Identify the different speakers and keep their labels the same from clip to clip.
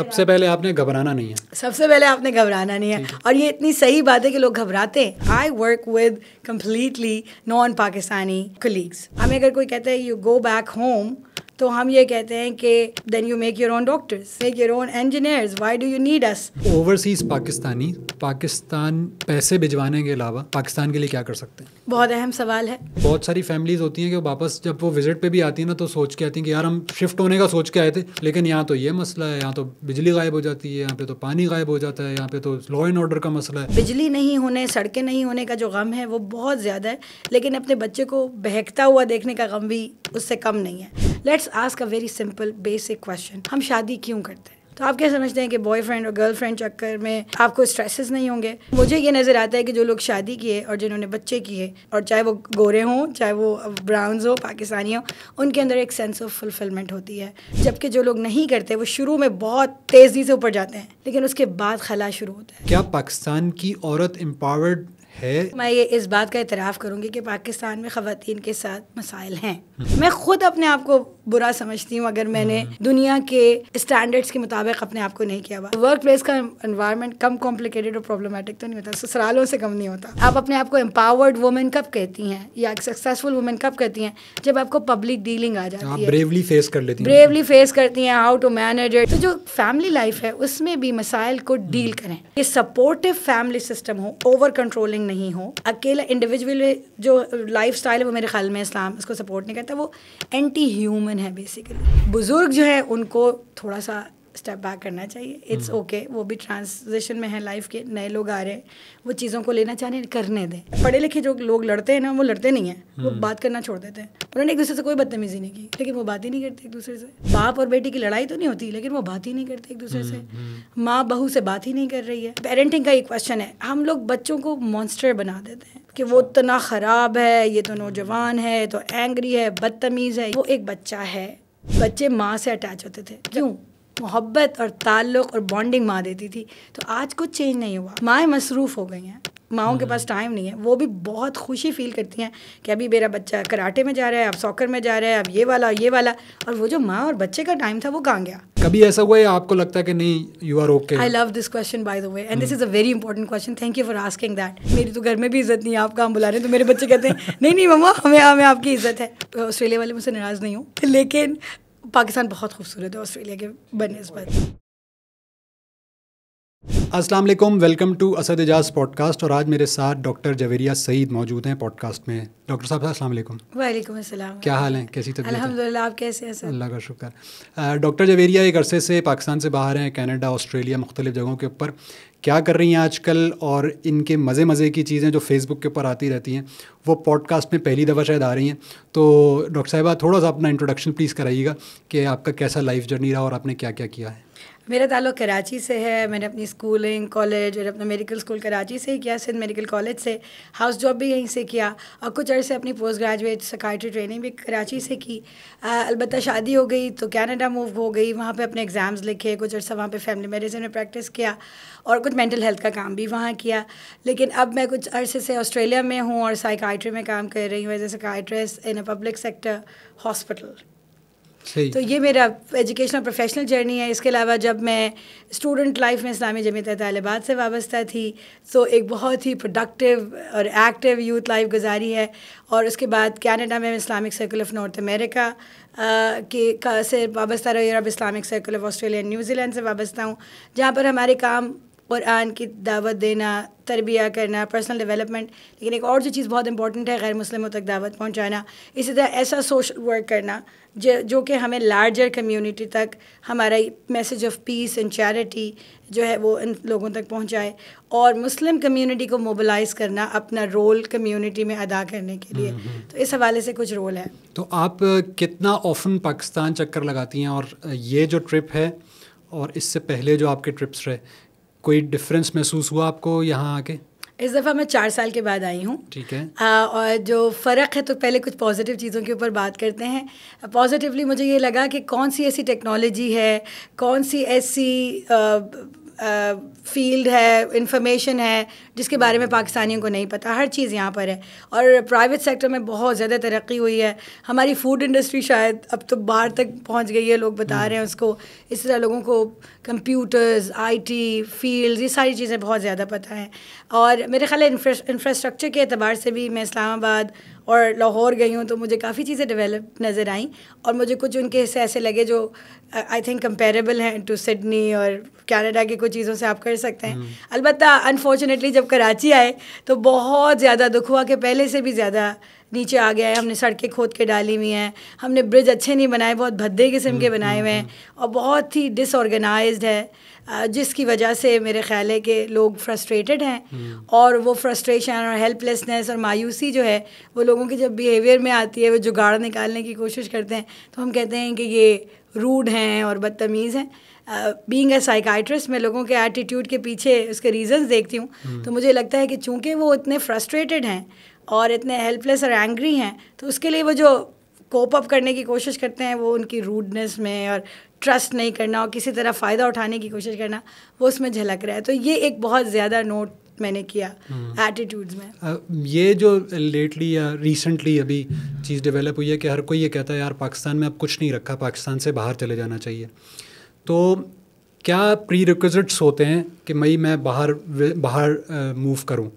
Speaker 1: सबसे पहले आपने घबराना नहीं है
Speaker 2: सबसे पहले आपने घबराना नहीं है और ये इतनी सही बात है कि लोग घबराते हैं I work with completely non Pakistani colleagues हमें अगर कोई कहते हैं यू गो बैक होम तो हम ये कहते हैं कि then you make your own doctors make your own engineers why do you need us
Speaker 1: overseas Pakistani Pakistan पैसे भिजवाने के अलावा पाकिस्तान के लिए क्या कर सकते
Speaker 2: हैं बहुत अहम सवाल है
Speaker 1: बहुत सारी फैमिलीज होती हैं कि वापस जब वो विजिट पे भी आती है ना तो सोच के आती है कि यार हम शिफ्ट होने का सोच के आए थे लेकिन यहाँ तो ये मसला है यहाँ तो बिजली गायब हो जाती है यहाँ पे तो पानी गायब हो जाता है यहाँ पे तो लॉ एंड ऑर्डर का मसला है बिजली
Speaker 2: नहीं होने सड़कें नहीं होने का जो गम है वो बहुत ज़्यादा है लेकिन अपने बच्चे को बहकता हुआ देखने का गम भी उससे कम नहीं है let's ask a very simple basic question हम शादी क्यों करते हैं तो आप क्या समझते हैं कि बॉयफ्रेंड और गर्लफ्रेंड चक्कर में आपको स्ट्रेसेस नहीं होंगे मुझे ये नज़र आता है कि जो लोग शादी किए और जिन्होंने बच्चे किए और चाहे वो गोरे हों चाहे वो ब्राउन्स हो पाकिस्तानी हो उनके अंदर एक सेंस ऑफ फुलफिलमेंट होती है जबकि जो लोग नहीं करते वो शुरू में बहुत तेज़ी से ऊपर जाते हैं लेकिन उसके बाद खला शुरू होता
Speaker 1: है क्या पाकिस्तान की औरत एम्पावर्ड है मैं
Speaker 2: ये इस बात का इतराफ़ करूँगी कि पाकिस्तान में ख़वान के साथ मसाइल हैं मैं ख़ुद अपने आप को बुरा समझती हूँ अगर मैंने दुनिया के स्टैंडर्ड्स के मुताबिक अपने आप को नहीं किया हुआ वर्क प्लेस का इन्वायरमेंट कम कॉम्प्लिकेटेड और प्रॉब्लमेटिक तो नहीं होता ससुरालों से कम नहीं होता आप अपने आप को एम्पावर्ड वुमेन कब कहती हैं या सक्सेसफुल वुमेन कब कहती हैं जब आपको पब्लिक डीलिंग आ जाती है ब्रेवली
Speaker 1: फेस कर लेती ब्रेवली
Speaker 2: फेस करती हैं हाउ टू मैनेज इट तो जो फैमिली लाइफ है उसमें भी मसाइल को डील करें ये सपोर्टिव फैमिली सिस्टम हो ओवर कंट्रोलिंग नहीं हो अकेला इंडिविजुअल जो लाइफ है वो मेरे ख्याल में इस्लाम उसको सपोर्ट नहीं करता वो एंटी ह्यूमन है बेसिकली बुज़ुर्ग जो है उनको थोड़ा सा स्टेप बैक करना चाहिए इट्स हम्म। ओके okay, वो भी ट्रांजिशन में है लाइफ के नए लोग आ रहे हैं वो चीज़ों को लेना चाह रहे हैं करने दें पढ़े लिखे जो लोग लड़ते हैं ना वो लड़ते नहीं हैं वो हम्म। बात करना छोड़ देते हैं उन्होंने एक दूसरे से कोई बदतमीजी नहीं की लेकिन वो बात ही नहीं करते एक दूसरे से बाप और बेटी की लड़ाई तो नहीं होती लेकिन वो बात ही नहीं करते एक दूसरे से
Speaker 3: हम्म,
Speaker 2: माँ बहू से बात ही नहीं कर रही है पेरेंटिंग का एक क्वेश्चन है हम लोग बच्चों को मॉन्स्टर बना देते हैं कि वो इतना ख़राब है ये तो नौजवान है तो एंग्री है बदतमीज़ है वो एक बच्चा है बच्चे माँ से अटैच होते थे क्यों मोहब्बत और ताल्लुक और बॉन्डिंग माँ देती थी तो आज कुछ चेंज नहीं हुआ माएँ मसरूफ़ हो गई हैं माओं के पास टाइम हम्म। नहीं है वो भी बहुत खुशी फील करती हैं कि अभी मेरा बच्चा कराटे में जा रहा है अब सॉकर में जा रहा है अब ये वाला ये वाला और वो जो माँ और बच्चे का टाइम था वो कहाँ गया
Speaker 1: कभी ऐसा हुआ है आपको लगता है कि नहीं you are okay I
Speaker 2: love this question by the way and this is a very important question thank you for asking that मेरी तो घर में भी इज्जत नहीं है आप काम बुला रहे हैं तो मेरे बच्चे कहते हैं नहीं नहीं मम्मा हमें हमें आपकी इज्जत है तो ऑस्ट्रेलिया वाले मुझसे नाराज़ नहीं हूँ लेकिन पाकिस्तान बहुत खूबसूरत है ऑस्ट्रेलिया के बनस्बत
Speaker 1: अस्सलाम वालेकुम welcome to Asad Ejaz podcast और आज मेरे साथ डॉक्टर जवेरिया सईद मौजूद हैं पॉडकास्ट में डॉक्टर साहब अस्सलाम वालेकुम
Speaker 2: वालेकुम अस्सलाम
Speaker 1: क्या हाल हैं कैसी तबीयत
Speaker 2: अल्हम्दुलिल्लाह आप कैसे हैं
Speaker 1: अल्लाह का शुक्र डॉक्टर जवेरिया एक अरसे से पाकिस्तान से बाहर हैं कनाडा ऑस्ट्रेलिया मुख्तलिफ़ जगहों के ऊपर क्या कर रही हैं आजकल और इनके मज़े मज़े की चीज़ें जो फेसबुक के ऊपर आती रहती हैं वो पॉडकास्ट में पहली दफ़ा शायद आ रही हैं तो डॉक्टर साहबा थोड़ा सा अपना इंट्रोडक्शन प्लीज़ कराइएगा कि आपका कैसा लाइफ जर्नी रहा और आपने क्या क्या किया है
Speaker 2: मेरा ताल्लुक कराची से है मैंने अपनी स्कूलिंग कॉलेज और अपना मेडिकल स्कूल कराची से ही किया सिंध मेडिकल कॉलेज से हाउस जॉब भी यहीं से किया और कुछ अर्से अपनी पोस्ट ग्रेजुएट सकाइट्री ट्रेनिंग भी कराची से की अलबत् शादी हो गई तो कैनेडा मूव हो गई वहाँ पर अपने एग्ज़ाम्स लिखे कुछ अर्सा वहाँ पर फैमिली मेडिसिन में प्रैक्टिस किया और कुछ मेंटल हेल्थ का काम भी वहाँ किया लेकिन अब मैं कुछ अर्से से ऑस्ट्रेलिया में हूँ और सकाइट्री में काम कर रही हूँ as a psychiatrist in a public sector hospital तो ये मेरा एजुकेशनल प्रोफेशनल जर्नी है इसके अलावा जब मैं स्टूडेंट लाइफ में इस्लामी जमीत तलबात तो से वाबस्ता थी तो एक बहुत ही प्रोडक्टिव और एक्टिव यूथ लाइफ गुजारी है और उसके बाद कैनेडा में Islamic circle of North America के का से वाबस्ता रही और अब Islamic circle of Australia New Zealand से वाबस्ता हूँ जहाँ पर हमारे काम क़ुरान की दावत देना तरबिया करना पर्सनल डेवलपमेंट लेकिन एक और जो चीज़ बहुत इंपॉर्टेंट है गैर मुस्लिमों तक दावत पहुंचाना इसी तरह ऐसा सोशल वर्क करना जो जो कि हमें लार्जर कम्युनिटी तक हमारा message of peace and charity जो है वो इन लोगों तक पहुंचाए और मुस्लिम कम्युनिटी को मोबिलाइज करना अपना रोल कम्युनिटी में अदा करने के लिए हम्म, हम्म। तो इस हवाले से कुछ रोल है
Speaker 1: तो आप कितना ऑफन पाकिस्तान चक्कर लगाती हैं और ये जो ट्रिप है और इससे पहले जो आपके ट्रिप्स रहे कोई डिफरेंस महसूस हुआ आपको यहाँ आके
Speaker 2: इस दफ़ा मैं चार साल के बाद आई हूँ ठीक है आ, और जो फ़र्क है तो पहले कुछ पॉजिटिव चीज़ों के ऊपर बात करते हैं पॉजिटिवली मुझे ये लगा कि कौन सी ऐसी टेक्नोलॉजी है कौन सी ऐसी फील्ड है इंफॉर्मेशन है जिसके बारे में पाकिस्तानियों को नहीं पता हर चीज़ यहाँ पर है और प्राइवेट सेक्टर में बहुत ज़्यादा तरक्की हुई है हमारी फ़ूड इंडस्ट्री शायद अब तो बाहर तक पहुँच गई है लोग बता रहे हैं उसको इस तरह लोगों को कंप्यूटर्स आईटी फील्ड ये सारी चीज़ें बहुत ज़्यादा पता हैं और मेरे ख्याल इंफ्रास्ट्रक्चर के अतबार से भी मैं इस्लामाबाद और लाहौर गई हूँ तो मुझे काफ़ी चीज़ें डेवलप नज़र आईं और मुझे कुछ उनके हिस्से ऐसे लगे जो आई थिंक कंपेरेबल हैं टू सिडनी और कनाडा की कुछ चीज़ों से आप कर सकते हैं हम्म। अलबत्त अनफॉर्चुनेटली जब कराची आए तो बहुत ज़्यादा दुख हुआ कि पहले से भी ज़्यादा नीचे आ गया है हमने सड़कें खोद के डाली हुई हैं हमने ब्रिज अच्छे नहीं बनाए बहुत भद्दे किस्म के हम्म, बनाए हम्म, हुए हैं हम्म। और बहुत ही डिसऑर्गेनाइज है जिसकी वजह से मेरे ख्याल है कि लोग फ्रस्ट्रेटेड हैं और वो फ्रस्ट्रेशन और हेल्पलेसनेस और मायूसी जो है वो लोगों के जब बिहेवियर में आती है वो जुगाड़ निकालने की कोशिश करते हैं तो हम कहते हैं कि ये रूड हैं और बदतमीज़ हैं बींग ए साइकाइट्रिस्ट मैं लोगों के एटीट्यूड के पीछे उसके रीजंस देखती हूँ हम्म। तो मुझे लगता है कि चूंकि वो इतने फ्रस्ट्रेटेड हैं और इतने हेल्पलेस और एंग्री हैं तो उसके लिए वो जो कोप अप करने की कोशिश करते हैं वो उनकी रूडनेस में और ट्रस्ट नहीं करना और किसी तरह फ़ायदा उठाने की कोशिश करना वो उसमें झलक रहा है तो ये एक बहुत ज़्यादा नोट मैंने किया एटीट्यूड्स हम्म।
Speaker 1: में आ, ये जो लेटली या रिसेंटली अभी चीज़ डेवलप हुई है कि हर कोई ये कहता है यार पाकिस्तान में अब कुछ नहीं रखा पाकिस्तान से बाहर चले जाना चाहिए तो क्या प्री रिक्वजिट्स होते हैं कि मई मैं बाहर बाहर मूव करूँ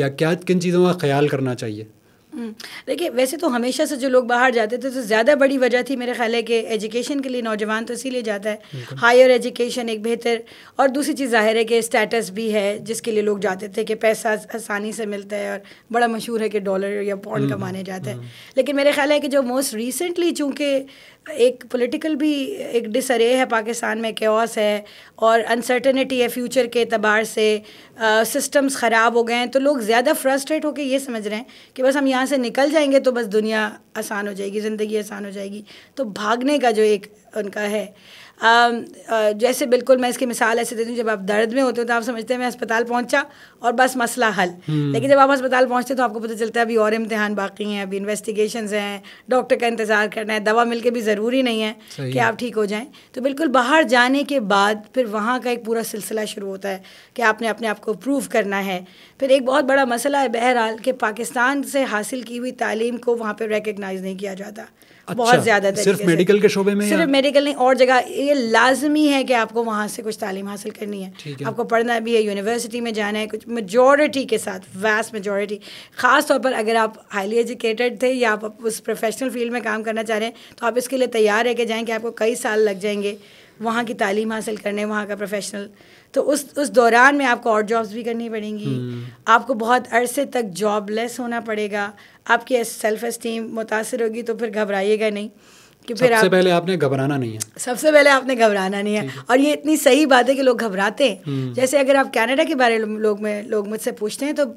Speaker 1: या क्या किन चीज़ों का ख्याल करना चाहिए
Speaker 2: हम्म, देखिए वैसे तो हमेशा से जो लोग बाहर जाते थे तो ज़्यादा बड़ी वजह थी मेरे ख्याल है कि एजुकेशन के लिए नौजवान तो इसीलिए जाता है हायर एजुकेशन एक बेहतर और दूसरी चीज़ ज़ाहिर है कि स्टेटस भी है जिसके लिए लोग जाते थे कि पैसा आसानी से मिलता है और बड़ा मशहूर है कि डॉलर या पौंड हम्म, कमाने जाता है हम्म। लेकिन मेरे ख्याल है कि जो मोस्ट रिसेंटली चूँकि एक पॉलिटिकल भी एक डिसरे है पाकिस्तान में क्योस है और अनसर्टनिटी है फ्यूचर के अतबार से सिस्टम्स ख़राब हो गए हैं तो लोग ज़्यादा फ्रस्ट्रेट होकर ये समझ रहे हैं कि बस हम यहाँ से निकल जाएंगे तो बस दुनिया आसान हो जाएगी ज़िंदगी आसान हो जाएगी तो भागने का जो एक उनका है Um, uh, जैसे बिल्कुल मैं इसकी मिसाल ऐसे देती हूँ जब आप दर्द में होते हो तो आप समझते हैं मैं अस्पताल पहुँचा और बस मसला हल हम्म। लेकिन जब आप अस्पताल पहुँचते तो आपको पता चलता है अभी और इम्तहान बाकी हैं अभी इन्वेस्टिगेशन हैं डॉक्टर का इंतज़ार करना है दवा मिल के भी ज़रूरी नहीं है कि आप ठीक हो जाएँ तो बिल्कुल बाहर जाने के बाद फिर वहाँ का एक पूरा सिलसिला शुरू होता है कि आपने अपने आप को प्रूव करना है फिर एक बहुत बड़ा मसला है बहरहाल कि पाकिस्तान से हासिल की हुई तालीम को वहाँ पर रिकगनाइज़ नहीं किया जाता अच्छा, बहुत ज़्यादा सिर्फ मेडिकल
Speaker 1: के शोबे में सिर्फ
Speaker 2: मेडिकल नहीं और जगह ये लाजमी है कि आपको वहाँ से कुछ तालीम हासिल करनी है, है। आपको पढ़ना भी है यूनिवर्सिटी में जाना है कुछ मेजोरिटी के साथ वास्ट मेजोरिटी ख़ास तौर पर अगर आप हाईली एजुकेटेड थे या आप उस प्रोफेशनल फील्ड में काम करना चाह रहे हैं तो आप इसके लिए तैयार रह कि जाएँ कि आपको कई साल लग जाएंगे वहाँ की तालीम हासिल करने वहाँ का प्रोफेशनल तो उस उस दौरान में आपको और जॉब्स भी करनी पड़ेंगी हम्म। आपको बहुत अरसे तक जॉब लेस होना पड़ेगा आपकी सेल्फ इस्टीम मुतासर होगी तो फिर घबराइएगा नहीं कि फिर सबसे आप, पहले
Speaker 1: आपने घबराना नहीं है
Speaker 2: सबसे पहले आपने घबराना नहीं है और ये इतनी सही बात है कि लोग घबराते हैं हम्म। जैसे अगर आप कनाडा के बारे में लोग मुझसे पूछते हैं तो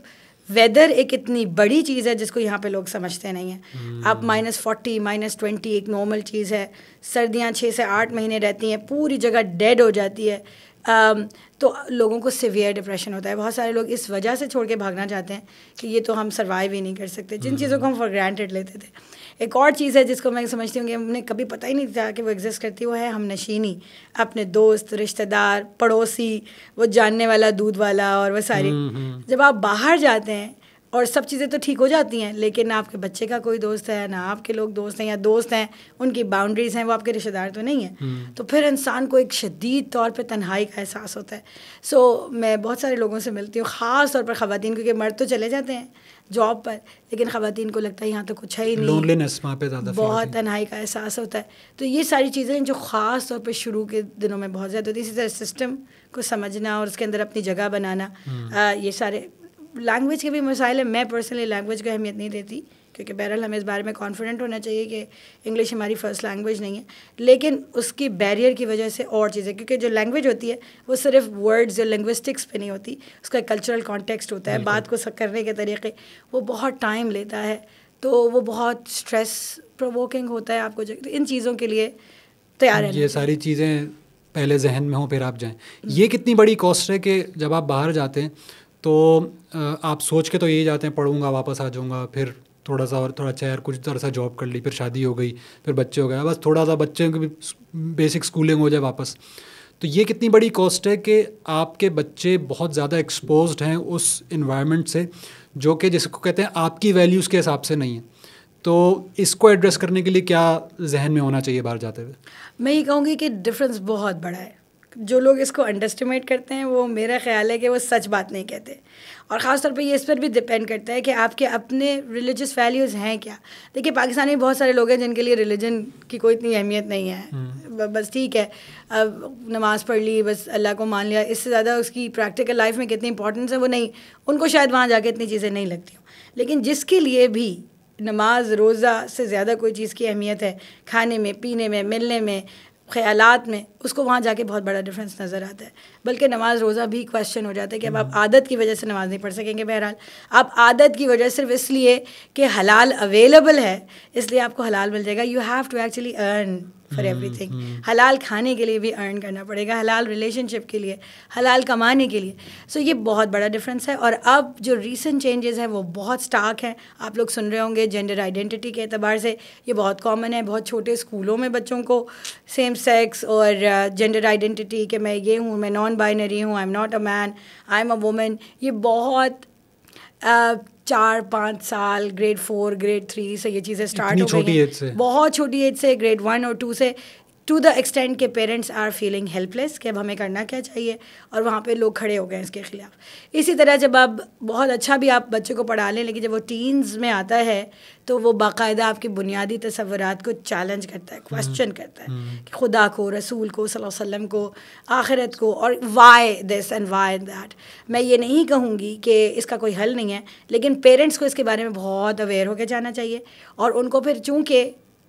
Speaker 2: वेदर एक इतनी बड़ी चीज़ है जिसको यहाँ पे लोग समझते नहीं हैं hmm. आप माइनस फोर्टी माइनस ट्वेंटी एक नॉर्मल चीज़ है सर्दियाँ छः से आठ महीने रहती हैं पूरी जगह डेड हो जाती है um, तो लोगों को सिवियर डिप्रेशन होता है बहुत सारे लोग इस वजह से छोड़ के भागना चाहते हैं कि ये तो हम सर्वाइव ही नहीं कर सकते जिन चीज़ों को हम फॉर ग्रांटेड लेते थे एक और चीज़ है जिसको मैं समझती हूँ कि हमने कभी पता ही नहीं था कि वो एग्जिस्ट करती वो है हम नशीनी अपने दोस्त रिश्तेदार पड़ोसी वो जानने वाला दूध वाला और वह सारी हम्म, हम्म। जब आप बाहर जाते हैं और सब चीज़ें तो ठीक हो जाती हैं लेकिन ना आपके बच्चे का कोई दोस्त है ना आपके लोग दोस्त हैं या दोस्त हैं उनकी बाउंड्रीज़ हैं वो आपके रिश्तेदार तो नहीं हैं हम्म। तो फिर इंसान को एक शदीद तौर पर तन्हाई का एहसास होता है सो मैं बहुत सारे लोगों से मिलती हूँ ख़ास तौर पर ख़वान क्योंकि मर्द तो चले जाते हैं जॉब पर लेकिन ख़वान को लगता है यहाँ तो कुछ है ही नहीं
Speaker 1: पे बहुत
Speaker 2: तन्हाई का एहसास होता है तो ये सारी चीज़ें जो ख़ास तौर पर शुरू के दिनों में बहुत ज़्यादा होती है इसी तरह सिस्टम को समझना और उसके अंदर अपनी जगह बनाना आ, हम्म। ये सारे लैंग्वेज के भी मसाइल हैं मैं पर्सनली लैंग्वेज को अहमियत नहीं देती क्योंकि बहरहाल हमें इस बारे में कॉन्फिडेंट होना चाहिए कि इंग्लिश हमारी फर्स्ट लैंग्वेज नहीं है लेकिन उसकी बैरियर की वजह से और चीज़ें क्योंकि जो लैंग्वेज होती है वो सिर्फ वर्ड्स या लिंग्विस्टिक्स पे नहीं होती उसका कल्चरल कॉन्टेक्स्ट होता है बात को करने के तरीके वो बहुत टाइम लेता है तो वो बहुत स्ट्रेस प्रोवोकिंग होता है आपको तो इन चीज़ों के लिए तैयार है ये
Speaker 1: सारी चीज़ें पहले जहन में हों फिर आप जाएँ ये कितनी बड़ी कॉस्ट है कि जब आप बाहर जाते हैं तो आप सोच के तो यही जाते हैं पढ़ूंगा वापस आ जाऊँगा फिर थोड़ा सा और थोड़ा अच्छा यार कुछ तरह सा जॉब कर ली फिर शादी हो गई फिर बच्चे हो गए बस थोड़ा सा बच्चे की बेसिक स्कूलिंग हो जाए वापस तो ये कितनी बड़ी कॉस्ट है कि आपके बच्चे बहुत ज़्यादा एक्सपोज हैं उस इन्वायरमेंट से जो कि जिसको कहते हैं आपकी वैल्यूज़ के हिसाब से नहीं है तो इसको एड्रेस करने के लिए क्या जहन में होना चाहिए बाहर जाते हुए
Speaker 2: मैं ये कहूँगी कि डिफरेंस बहुत बड़ा है जो लोग इसको अंडरस्टिमेट करते हैं वो मेरा ख्याल है कि वो सच बात नहीं कहते और ख़ास तौर पर ये इस पर भी डिपेंड करता है कि आपके अपने रिलीजियस वैल्यूज़ हैं क्या देखिए पाकिस्तान में बहुत सारे लोग हैं जिनके लिए रिलीजन की कोई इतनी अहमियत नहीं है हम्म। बस ठीक है अब नमाज़ पढ़ ली बस अल्लाह को मान लिया इससे ज़्यादा उसकी प्रैक्टिकल लाइफ में कितनी इंपॉर्टेंस है वो नहीं उनको शायद वहाँ जाके इतनी चीज़ें नहीं लगती हूँ लेकिन जिसके लिए भी नमाज रोज़ा से ज़्यादा कोई चीज़ की अहमियत है खाने में पीने में मिलने में ख्यालात में उसको वहाँ जाके बहुत बड़ा डिफरेंस नज़र आता है बल्कि नमाज रोज़ा भी क्वेश्चन हो जाता है कि अब आप आदत की वजह से नमाज नहीं पढ़ सकेंगे बहरहाल आप आदत की वजह सिर्फ इसलिए कि हलाल अवेलेबल है इसलिए आपको हलाल मिल जाएगा you have to actually earn for everything हलाल खाने के लिए भी अर्न करना पड़ेगा हलाल रिलेशनशिप के लिए हलाल कमाने के लिए सो so, ये बहुत बड़ा डिफरेंस है और अब जो रीसेंट चेंजेस हैं वो बहुत स्टाक हैं आप लोग सुन रहे होंगे जेंडर आइडेंटिटी के अतबार से ये बहुत कॉमन है बहुत छोटे स्कूलों में बच्चों को सेम सेक्स और मेरा जेंडर आइडेंटिटी कि मैं ये हूँ मैं नॉन बाइनरी हूँ I am not a man I am a women ये बहुत आ, चार पाँच साल ग्रेड फोर ग्रेड थ्री से ये चीज़ें स्टार्ट हो गई हैं बहुत छोटी एज से ग्रेड वन और टू से टू द एक्सटेंड के पेरेंट्स आर फीलिंग हेल्पलेस कि अब हमें करना क्या चाहिए और वहाँ पे लोग खड़े हो गए इसके ख़िलाफ़ इसी तरह जब आप बहुत अच्छा भी आप बच्चे को पढ़ा लें लेकिन जब वो टीन्स में आता है तो वो बाकायदा आपके बुनियादी तस्वरत को चैलेंज करता है क्वेश्चन हम्म। करता है हम्म। कि खुदा को रसूल को सल्लम को आखिरत को और why this and why that मैं ये नहीं कहूँगी कि इसका कोई हल नहीं है लेकिन पेरेंट्स को इसके बारे में बहुत अवेयर होकर जाना चाहिए और उनको फिर चूँकि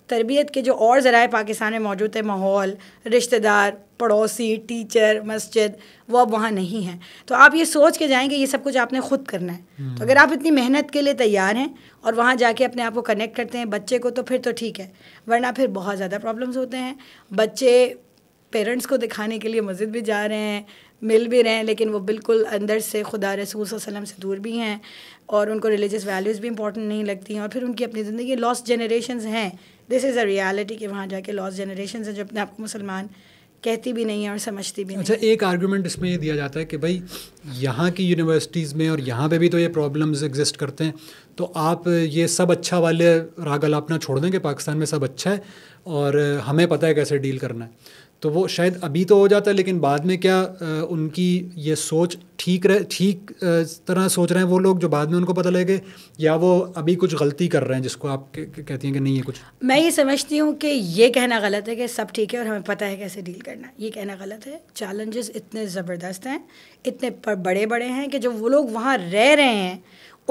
Speaker 2: तरबियत के जो और ज़राए पाकिस्तान में मौजूद है माहौल रिश्तेदार पड़ोसी टीचर मस्जिद वो अब वहाँ नहीं है तो आप ये सोच के जाएँगे ये सब कुछ आपने ख़ुद करना है तो अगर आप इतनी मेहनत के लिए तैयार हैं और वहाँ जाके अपने आप को कनेक्ट करते हैं बच्चे को तो फिर तो ठीक है वरना फिर बहुत ज़्यादा प्रॉब्लम्स होते हैं बच्चे पेरेंट्स को दिखाने के लिए मस्जिद भी जा रहे हैं मिल भी रहे हैं लेकिन वो बिल्कुल अंदर से खुदा रसूल वसलम से दूर भी हैं और उनको रिलीजियस वैल्यूज़ भी इंपॉर्टेंट नहीं लगती हैं और फिर उनकी अपनी ज़िंदगी लॉस्ट जनरेशन हैं दिस इज़ अ रियलिटी कि वहाँ जाके लॉस जनरेशन है जो अपने आप को मुसलमान कहती भी नहीं है और समझती भी अच्छा नहीं।
Speaker 1: एक आर्गूमेंट इसमें ये दिया जाता है कि भाई यहाँ की यूनिवर्सिटीज़ में और यहाँ पे भी तो ये प्रॉब्लम्स एग्जिस्ट करते हैं तो आप ये सब अच्छा वाले राग अलापना छोड़ दें कि पाकिस्तान में सब अच्छा है और हमें पता है कैसे डील करना है तो वो शायद अभी तो हो जाता है लेकिन बाद में क्या उनकी ये सोच ठीक रह ठीक तरह सोच रहे हैं वो लोग जो बाद में उनको पता लगे या वो अभी कुछ गलती कर रहे हैं जिसको आप कहती हैं कि नहीं है कुछ
Speaker 2: मैं ये समझती हूँ कि ये कहना गलत है कि सब ठीक है और हमें पता है कैसे डील करना ये कहना गलत है चैलेंजेस इतने ज़बरदस्त हैं इतने बड़े बड़े हैं कि जो वो लोग वहाँ रह रहे हैं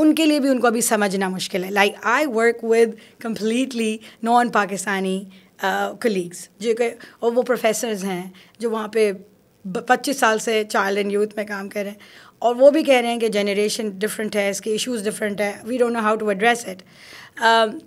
Speaker 2: उनके लिए भी उनको अभी समझना मुश्किल है like I work with completely non Pakistani colleagues जो के और वो प्रोफेसर्स हैं जो वहाँ पे पच्चीस साल से चाइल्ड एंड यूथ में काम कर रहे हैं और वो भी कह रहे हैं कि जनरेशन डिफरेंट है इसके इश्यूज डिफरेंट है we don't know how to address it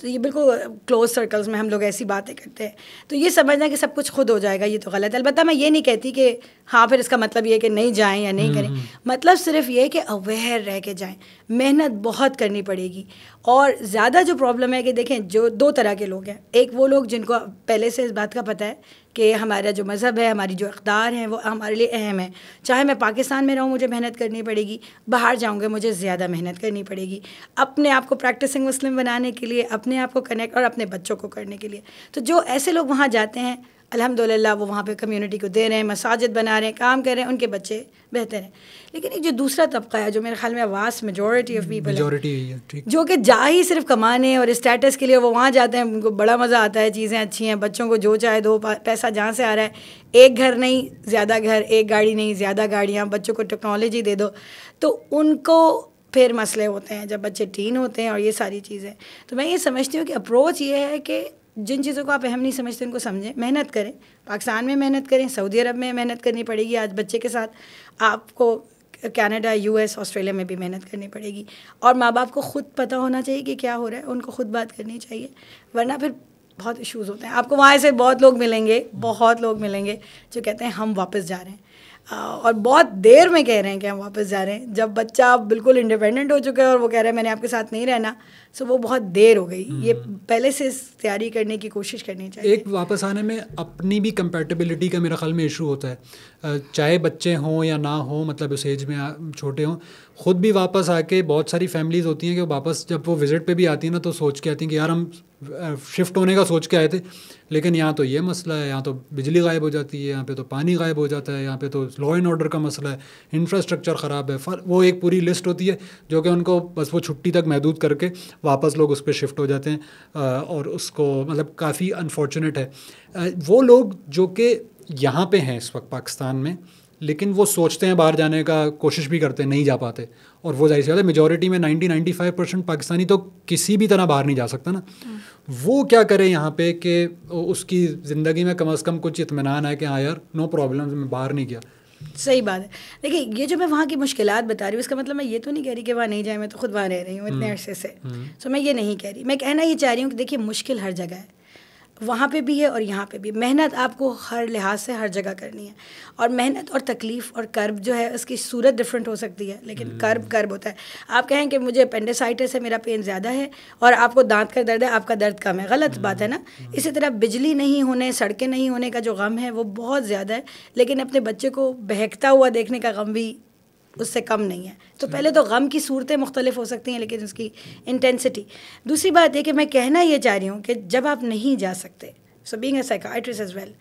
Speaker 2: तो ये बिल्कुल क्लोज सर्कल्स में हम लोग ऐसी बातें करते हैं तो ये समझना कि सब कुछ खुद हो जाएगा ये तो गलत है अलबत्त मैं ये नहीं कहती कि हाँ फिर इसका मतलब ये है कि नहीं जाएँ या नहीं हम्म, करें हम्म। मतलब सिर्फ ये कि अवेयर रह के जाएँ मेहनत बहुत करनी पड़ेगी और ज़्यादा जो प्रॉब्लम है कि देखें जो दो तरह के लोग हैं एक वो लोग जिनको पहले से इस बात का पता है कि हमारा जो मज़हब है हमारी जो अकदार हैं वो हमारे लिए अहम है चाहे मैं पाकिस्तान में रहूँ मुझे मेहनत करनी पड़ेगी बाहर जाऊँगा मुझे ज़्यादा मेहनत करनी पड़ेगी अपने आप को प्रैक्टिसिंग मुस्लिम बनाने के लिए अपने आप को कनेक्ट और अपने बच्चों को करने के लिए तो जो ऐसे लोग वहाँ जाते हैं अल्हम्दुलिल्लाह वो वहाँ पे कम्युनिटी को दे रहे हैं मसाजिद बना रहे हैं काम कर रहे हैं उनके बच्चे बेहतर हैं लेकिन एक जो दूसरा तबका है जो मेरे ख्याल में वास्ट मेजोरिटी ऑफ पीपल जो कि जा ही सिर्फ कमाने और स्टेटस के लिए वो वहाँ जाते हैं उनको बड़ा मज़ा आता है चीज़ें अच्छी हैं बच्चों को जो चाहे दो पैसा जहाँ से आ रहा है एक घर नहीं ज़्यादा घर एक गाड़ी नहीं ज़्यादा गाड़ियाँ बच्चों को टेक्नोलॉजी दे दो तो उनको फिर मसले होते हैं जब बच्चे टीन होते हैं और ये सारी चीज़ें तो मैं ये समझती हूँ कि अप्रोच ये है कि जिन चीज़ों को आप अहम नहीं समझते उनको समझें मेहनत करें पाकिस्तान में मेहनत करें सऊदी अरब में मेहनत करनी पड़ेगी आज बच्चे के साथ आपको कनाडा यूएस ऑस्ट्रेलिया में भी मेहनत करनी पड़ेगी और माँ बाप को ख़ुद पता होना चाहिए कि क्या हो रहा है उनको खुद बात करनी चाहिए वरना फिर बहुत इश्यूज़ होते हैं आपको वहाँ ऐसे बहुत लोग मिलेंगे बहुत लोग मिलेंगे जो कहते हैं हम वापस जा रहे हैं और बहुत देर में कह रहे हैं कि हम वापस जा रहे हैं जब बच्चा बिल्कुल इंडिपेंडेंट हो चुका है और वो कह रहा है मैंने आपके साथ नहीं रहना सो वो बहुत देर हो गई ये हम्म। पहले से तैयारी करने की कोशिश करनी चाहिए
Speaker 1: एक वापस आने में अपनी भी कंपेटेबिलिटी का मेरा ख्याल में इशू होता है चाहे बच्चे हों या ना हों मतलब उस एज में छोटे हों खुद भी वापस आके बहुत सारी फैमिलीज़ होती हैं कि वापस जब वो विज़िट पे भी आती हैं ना तो सोच के आती हैं कि यार हम शिफ्ट होने का सोच के आए थे लेकिन यहाँ तो ये मसला है यहाँ तो बिजली गायब हो जाती है यहाँ पे तो पानी गायब हो जाता है यहाँ पे तो लॉ एंड ऑर्डर का मसला है इंफ्रास्ट्रक्चर ख़राब है वो एक पूरी लिस्ट होती है जो कि उनको बस वो छुट्टी तक महदूद करके वापस लोग उस पर शिफ्ट हो जाते हैं और उसको मतलब काफ़ी अनफॉर्चुनेट है वो लोग जो कि यहाँ पे हैं इस वक्त पाकिस्तान में लेकिन वो सोचते हैं बाहर जाने का कोशिश भी करते हैं नहीं जा पाते और वो जाहिर सी मेजोरिटी में नाइन्टी फाइव परसेंट पाकिस्तानी तो किसी भी तरह बाहर नहीं जा सकता ना हम्म। वो क्या करें यहाँ पे कि उसकी ज़िंदगी में कम अज़ कम कुछ इतमान है कि हाँ यार नो प्रॉब्लम मैं बाहर नहीं गया
Speaker 2: सही बात है देखिए ये जो मैं वहाँ की मुश्किल बता रही हूँ इसका मतलब मैं ये तो नहीं कह रही कि वहाँ नहीं जाए मैं तो खुद वहाँ रह रही हूँ इतने हम्म। अरसे से सो हम्म। so, मैं ये नहीं कह रही मैं कहना ये चाह रही हूँ कि देखिए मुश्किल हर जगह है वहाँ पे भी है और यहाँ पे भी मेहनत आपको हर लिहाज से हर जगह करनी है और मेहनत और तकलीफ़ और कर्ब जो है उसकी सूरत डिफरेंट हो सकती है लेकिन हम्म। कर्ब कर्ब होता है आप कहें कि मुझे अपेंडिसाइटिस है मेरा पेन ज़्यादा है और आपको दांत का दर्द है आपका दर्द कम है गलत हम्म। बात है ना हम्म। इसी तरह बिजली नहीं होने सड़कें नहीं होने का जो गम है वो बहुत ज़्यादा है लेकिन अपने बच्चे को बहकता हुआ देखने का गम भी उससे कम नहीं है तो हाँ। पहले तो गम की सूरतें मुख्तलिफ हो सकती हैं लेकिन उसकी इंटेंसिटी दूसरी बात यह कि मैं कहना ये चाह रही हूँ कि जब आप नहीं जा सकते so being psychiatrist as well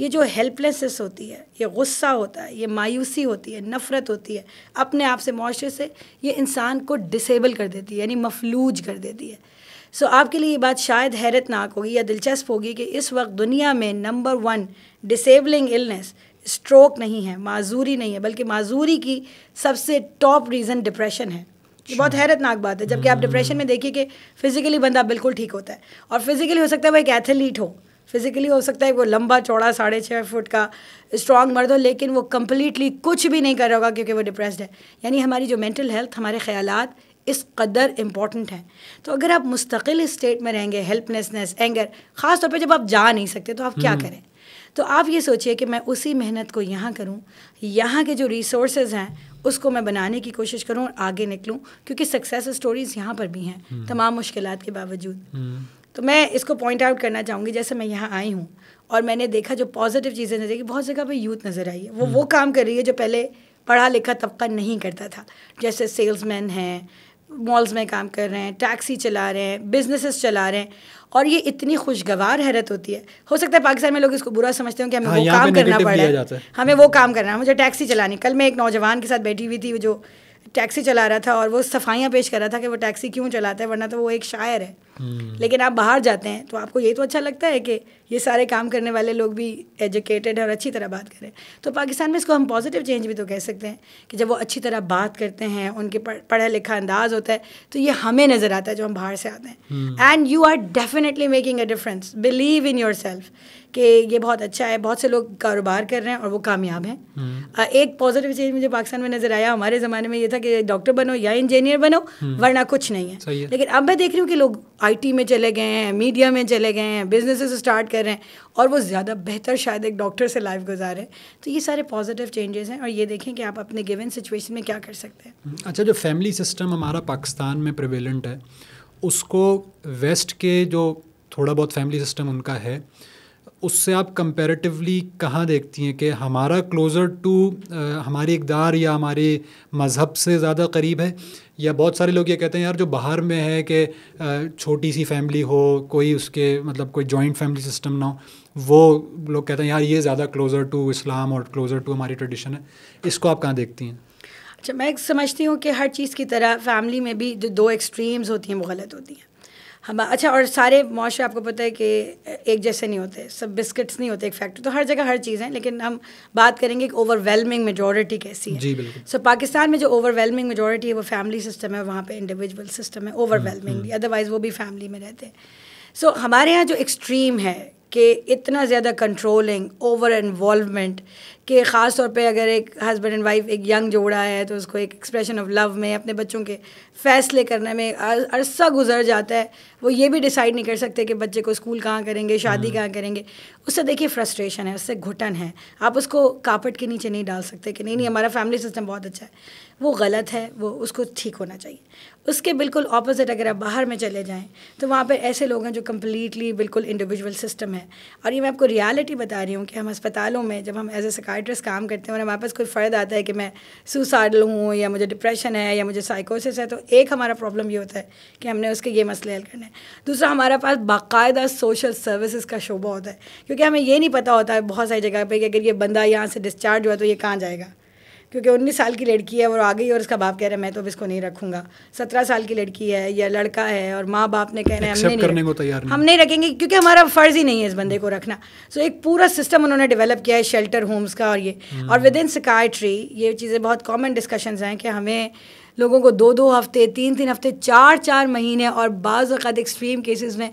Speaker 2: ये जो हेल्पलेसनेस होती है ये गुस्सा होता है ये मायूसी होती है नफ़रत होती है अपने आप से मुआरे से ये इंसान को डिसेबल कर देती है यानी मफलूज कर देती है सो so, आपके लिए ये बात शायद हैरतनाक होगी या दिलचस्प होगी कि इस वक्त दुनिया में number one disabling illness stroke नहीं है माजूरी नहीं है बल्कि माजूरी की सबसे टॉप रीज़न डिप्रेशन है ये बहुत अच्छा। हैरतनाक बात है जबकि आप डिप्रेशन हम्म। में देखिए कि फिजिकली बंदा बिल्कुल ठीक होता है और फिजिकली हो सकता है वो एक एथलीट हो फिजिकली हो सकता है वो लंबा चौड़ा साढ़े छः फुट का स्ट्रॉन्ग मर्द हो लेकिन वो कम्प्लीटली कुछ भी नहीं कर रहा होगा क्योंकि वो डिप्रेस्ड है यानी हमारी जो मेंटल हेल्थ हमारे ख्याल इस कदर इम्पॉर्टेंट हैं तो अगर आप मुस्तकिल स्टेट में रहेंगे हेल्पलेसनेस एंगर खासतौर पर जब आप जा नहीं सकते तो आप क्या हम्म। करें तो आप ये सोचिए कि मैं उसी मेहनत को यहाँ करूँ यहाँ के जो रिसोर्सेज हैं उसको मैं बनाने की कोशिश करूँ और आगे निकलूँ क्योंकि सक्सेस स्टोरीज़ यहाँ पर भी हैं हम्म। तमाम मुश्किल के बावजूद हम्म। तो मैं इसको पॉइंट आउट करना चाहूँगी जैसे मैं यहाँ आई हूँ और मैंने देखा जो पॉजिटिव चीज़ें नजर आई बहुत जगह पर यूथ नज़र आई है वो हम्म। वो काम कर रही है जो पहले पढ़ा लिखा तबका नहीं करता था जैसे सेल्समैन हैं मॉल्स में काम कर रहे हैं टैक्सी चला रहे हैं बिजनेसेस चला रहे हैं और ये इतनी खुशगवार हैरत होती है हो सकता है पाकिस्तान में लोग इसको बुरा समझते हो कि हमें हाँ, वो काम करना पड़ रहा है हमें वो काम करना है मुझे टैक्सी चलानी कल मैं एक नौजवान के साथ बैठी हुई थी जो टैक्सी चला रहा था और वो सफाइयाँ पेश कर रहा था कि वो टैक्सी क्यों चलाता है वरना तो वो एक शायर है Hmm. लेकिन आप बाहर जाते हैं तो आपको ये तो अच्छा लगता है कि ये सारे काम करने वाले लोग भी एजुकेटेड और अच्छी तरह बात करें तो पाकिस्तान में इसको हम पॉजिटिव चेंज भी तो कह सकते हैं कि जब वो अच्छी तरह बात करते हैं उनके पढ़ा लिखा अंदाज होता है तो ये हमें नज़र आता है जो हम बाहर से आते हैं and you are definitely making a difference believe in yourself कि ये बहुत अच्छा है बहुत से लोग कारोबार कर रहे हैं और वो कामयाब हैं hmm. एक पॉजिटिव चीज़ मुझे पाकिस्तान में नज़र आया हमारे ज़माने में ये था कि डॉक्टर बनो या इंजीनियर बनो hmm. वरना कुछ नहीं है, है। लेकिन अब मैं देख रही हूँ कि लोग आईटी में चले गए हैं मीडिया में चले गए हैं बिजनेसेस स्टार्ट कर रहे हैं और वो ज़्यादा बेहतर शायद एक डॉक्टर से लाइफ गुजार हैं तो ये सारे पॉजिटिव चेंजेस हैं और ये देखें कि आप अपने गिवन सिचुएशन में क्या कर सकते हैं
Speaker 1: हम्म, अच्छा जो फैमिली सिस्टम हमारा पाकिस्तान में प्रिवेलेंट है उसको वेस्ट के जो थोड़ा बहुत फैमिली सिस्टम उनका है उससे आप कंपेरेटिवली कहाँ देखती हैं कि हमारा क्लोज़र टू हमारी इकदार या हमारे मज़हब से ज़्यादा करीब है या बहुत सारे लोग ये कहते हैं यार जो बाहर में है कि छोटी सी फैमिली हो कोई उसके मतलब कोई जॉइंट फैमिली सिस्टम ना हो वो लोग कहते हैं यार ये ज़्यादा क्लोज़र टू इस्लाम और क्लोज़र टू हमारी ट्रेडिशन है इसको आप कहाँ देखती हैं
Speaker 2: अच्छा मैं समझती हूँ कि हर चीज़ की तरह फैमिली में भी जो दो एक्सट्रीम्स होती हैं वो गलत होती हैं हम अच्छा और सारे मुआरे आपको पता है कि एक जैसे नहीं होते सब बिस्किट्स नहीं होते एक फैक्ट्री तो हर जगह हर चीज़ है लेकिन हम बात करेंगे कि ओवरवेलमिंग मेजोरिटी कैसी है जी बिल्कुल सो so, पाकिस्तान में जो ओवरवेलमिंग मेजोरिटी है वो फैमिली सिस्टम है वहाँ पे इंडिविजुअल सिस्टम है ओवरवेलमिंगली हम्म, हम्म। अदरवाइज़ वो भी फैमिली में रहते हैं सो so, हमारे यहाँ जो एक्सट्रीम है कि इतना ज़्यादा कंट्रोलिंग ओवर इन्वॉल्वमेंट कि ख़ास तौर पे अगर एक हस्बैंड एंड वाइफ एक यंग जोड़ा है तो उसको एक एक्सप्रेशन ऑफ लव में अपने बच्चों के फ़ैसले करने में अरसा गुजर जाता है वो ये भी डिसाइड नहीं कर सकते कि बच्चे को स्कूल कहाँ करेंगे शादी हम्म। कहाँ करेंगे उससे देखिए फ्रस्ट्रेशन है उससे घुटन है आप उसको कापट के नीचे नहीं डाल सकते कि नहीं नहीं हम्म। हमारा फैमिली सिस्टम बहुत अच्छा है वो गलत है वो उसको ठीक होना चाहिए उसके बिल्कुल ऑपोजिट अगर आप बाहर में चले जाएं तो वहाँ पर ऐसे लोग हैं जो कम्प्लीटली बिल्कुल इंडिविजुअल सिस्टम है और ये मैं आपको रियलिटी बता रही हूँ कि हम अस्पतालों में जब हम एज ए साइकाट्रिस्ट काम करते हैं और हमारे पास कोई फ़र्द आता है कि मैं सुसाइडल हूँ या मुझे डिप्रेशन है या मुझे साइकोसिस है तो एक हमारा प्रॉब्लम ये होता है कि हमने उसके ये मसले हल करने हैं दूसरा हमारे पास बाकायदा सोशल सर्विसज़ का शोबा होता है क्योंकि हमें ये नहीं पता होता है बहुत सारी जगह पर कि अगर ये बंदा यहाँ से डिस्चार्ज हुआ तो ये कहाँ जाएगा क्योंकि उन्नीस साल की लड़की है वो आ गई और उसका बाप कह रहा है मैं तो अब इसको नहीं रखूंगा सत्रह साल की लड़की है या लड़का है और माँ बाप ने कह रहे हैं हमने करने को तैयार हम नहीं रखेंगे क्योंकि हमारा फ़र्ज़ ही नहीं है इस बंदे को रखना सो so, एक पूरा सिस्टम उन्होंने डेवलप किया है शेल्टर होम्स का और ये हम्म। और विद इन सिकायट्री ये चीज़ें बहुत कॉमन डिस्कशन हैं कि हमें लोगों को दो दो हफ्ते तीन तीन हफ्ते चार चार महीने और बाज़ात एक्सट्रीम केसेस में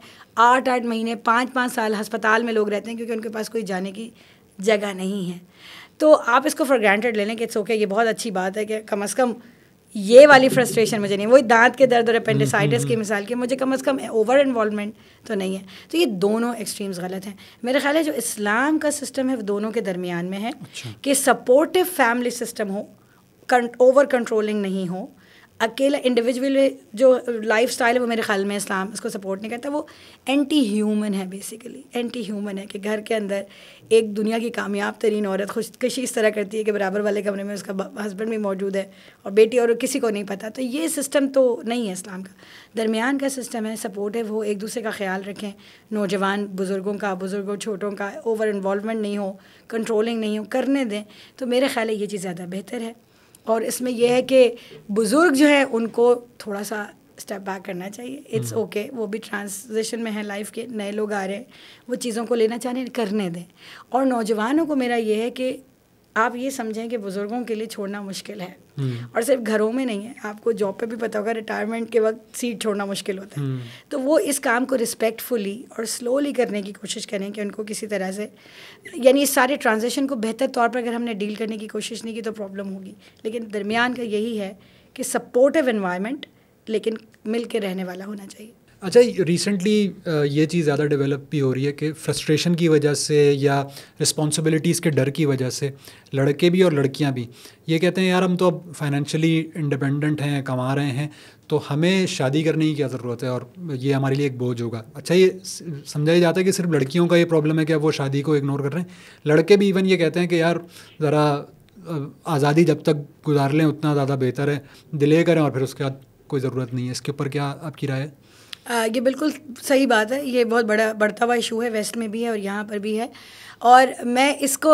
Speaker 2: आठ आठ महीने पाँच पाँच साल हस्पताल में लोग रहते हैं क्योंकि उनके पास कोई जाने की जगह नहीं है तो आप इसको फॉर ग्रांटेड ले लें कि इट्स ओके ये बहुत अच्छी बात है कि कम अज़ कम ये वाली फ्रस्ट्रेशन मुझे नहीं वही दांत के दर्द और अपेंडिसाइटिस की हम्म, हम्म, मिसाल की मुझे कम अज़ कम ओवर इन्वॉलमेंट तो नहीं है तो ये दोनों एक्सट्रीम्स गलत हैं मेरे ख्याल है जो इस्लाम का सिस्टम है वो दोनों के दरमियान में है अच्छा। कि सपोर्टिव फैमिली सिस्टम हो ओवर कंट्रोलिंग नहीं हो अकेला इंडिविजुअल जो लाइफ स्टाइल है वो मेरे ख्याल में इस्लाम इसको सपोर्ट नहीं करता वो एंटी ह्यूमन है बेसिकली एंटी ह्यूमन है कि घर के अंदर एक दुनिया की कामयाब तरीन औरत खुदकशी इस तरह करती है कि बराबर वाले कमरे में उसका हस्बैंड भी मौजूद है और बेटी और किसी को नहीं पता तो ये सिस्टम तो नहीं है इस्लाम का दरमियान का सिस्टम है सपोर्टिव हो एक दूसरे का ख्याल रखें नौजवान बुज़ुर्गों का बुज़ुर्गों छोटों का ओवर इन्वॉलमेंट नहीं हो कंट्रोलिंग नहीं हो करने दें तो मेरे ख्याल है ये चीज़ ज़्यादा बेहतर है और इसमें यह है कि बुज़ुर्ग जो है उनको थोड़ा सा स्टेप बैक करना चाहिए इट्स हम्म। ओके okay, वो भी ट्रांसलेशन में है लाइफ के नए लोग आ रहे हैं वो चीज़ों को लेना चाह रहे हैं करने दें और नौजवानों को मेरा ये है कि आप ये समझें कि बुज़ुर्गों के लिए छोड़ना मुश्किल है हम्म। और सिर्फ घरों में नहीं है आपको जॉब पे भी पता होगा रिटायरमेंट के वक्त सीट छोड़ना मुश्किल होता है हम्म। तो वो इस काम को रिस्पेक्टफुली और स्लोली करने की कोशिश करें कि उनको किसी तरह से यानी इस सारे ट्रांजेक्शन को बेहतर तौर पर अगर हमने डील करने की कोशिश नहीं की तो प्रॉब्लम होगी लेकिन दरमियान का यही है कि सपोर्टिव इन्वायरमेंट लेकिन मिल के रहने वाला होना चाहिए
Speaker 1: अच्छा रिसेंटली ये चीज़ ज़्यादा डेवलप भी हो रही है कि फ्रस्ट्रेशन की वजह से या रिस्पॉन्सिबिलिटीज़ के डर की वजह से लड़के भी और लड़कियाँ भी ये कहते हैं यार हम तो अब फाइनेंशियली इंडिपेंडेंट हैं कमा रहे हैं तो हमें शादी करने की क्या ज़रूरत है और ये हमारे लिए एक बोझ होगा अच्छा ये समझाया जाता है कि सिर्फ लड़कियों का ये प्रॉब्लम है कि अब वो शादी को इग्नोर कर रहे हैं लड़के भी इवन ये कहते हैं कि यार ज़रा आज़ादी जब तक गुजार लें उतना ज़्यादा बेहतर है डिले करें और फिर उसके बाद कोई ज़रूरत नहीं है इसके ऊपर क्या आपकी राय है
Speaker 2: आ, ये बिल्कुल सही बात है ये बहुत बड़ा बढ़ता हुआ इशू है वेस्ट में भी है और यहाँ पर भी है और मैं इसको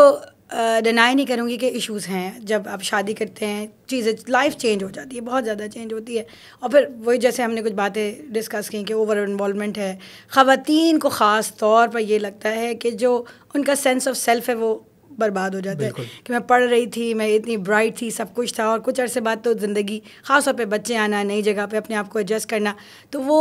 Speaker 2: डिनाई नहीं करूँगी कि इश्यूज़ हैं जब आप शादी करते हैं चीज़ें लाइफ चेंज हो जाती है बहुत ज़्यादा चेंज होती है और फिर वही जैसे हमने कुछ बातें डिस्कस की कि ओवर इन्वॉलमेंट है ख़वातीन को ख़ास तौर पर यह लगता है कि जो उनका सेंस ऑफ सेल्फ है वो बर्बाद हो जाता है कि मैं पढ़ रही थी मैं इतनी ब्राइट थी सब कुछ था और कुछ अरसे बाद तो ज़िंदगी ख़ासतौर पर बच्चे आना नई जगह पे अपने आप को एडजस्ट करना तो वो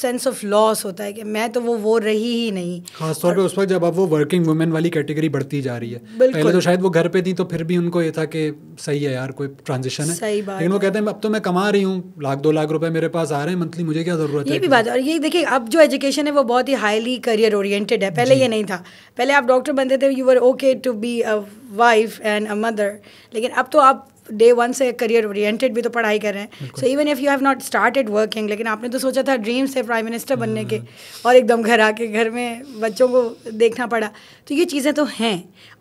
Speaker 2: सेंस ऑफ लॉस होता है कि मैं तो वो वो रही ही नहीं
Speaker 1: खासतौर पर उस वक्त जब आप वो वर्किंग वुमेन वाली कैटेगरी बढ़ती जा रही है पहले तो शायद वो घर पर थी तो फिर भी उनको ये था कि सही है यार कोई ट्रांजेक्शन है सही बात लेकिन वो कहते हैं अब तो मैं कमा रही हूँ लाख दो लाख रुपये मेरे पास आ रहे हैं मंथली मुझे क्या ज़रूरत है ये भी
Speaker 2: बात और ये देखिए अब जो एजुकेशन है वो बहुत ही हाईली करियर ओरिएंटेड है पहले ये नहीं था पहले आप डॉक्टर बनते थे you were okay to be be a wife and a mother लेकिन अब तो आप डे वन से करियर ओरिएंटेड भी तो पढ़ाई कर रहे हैं so even if you have not started working लेकिन आपने तो सोचा था ड्रीम्स है प्राइम मिनिस्टर बनने के हम्म। और एकदम घर आके घर में बच्चों को देखना पड़ा तो ये चीज़ें तो हैं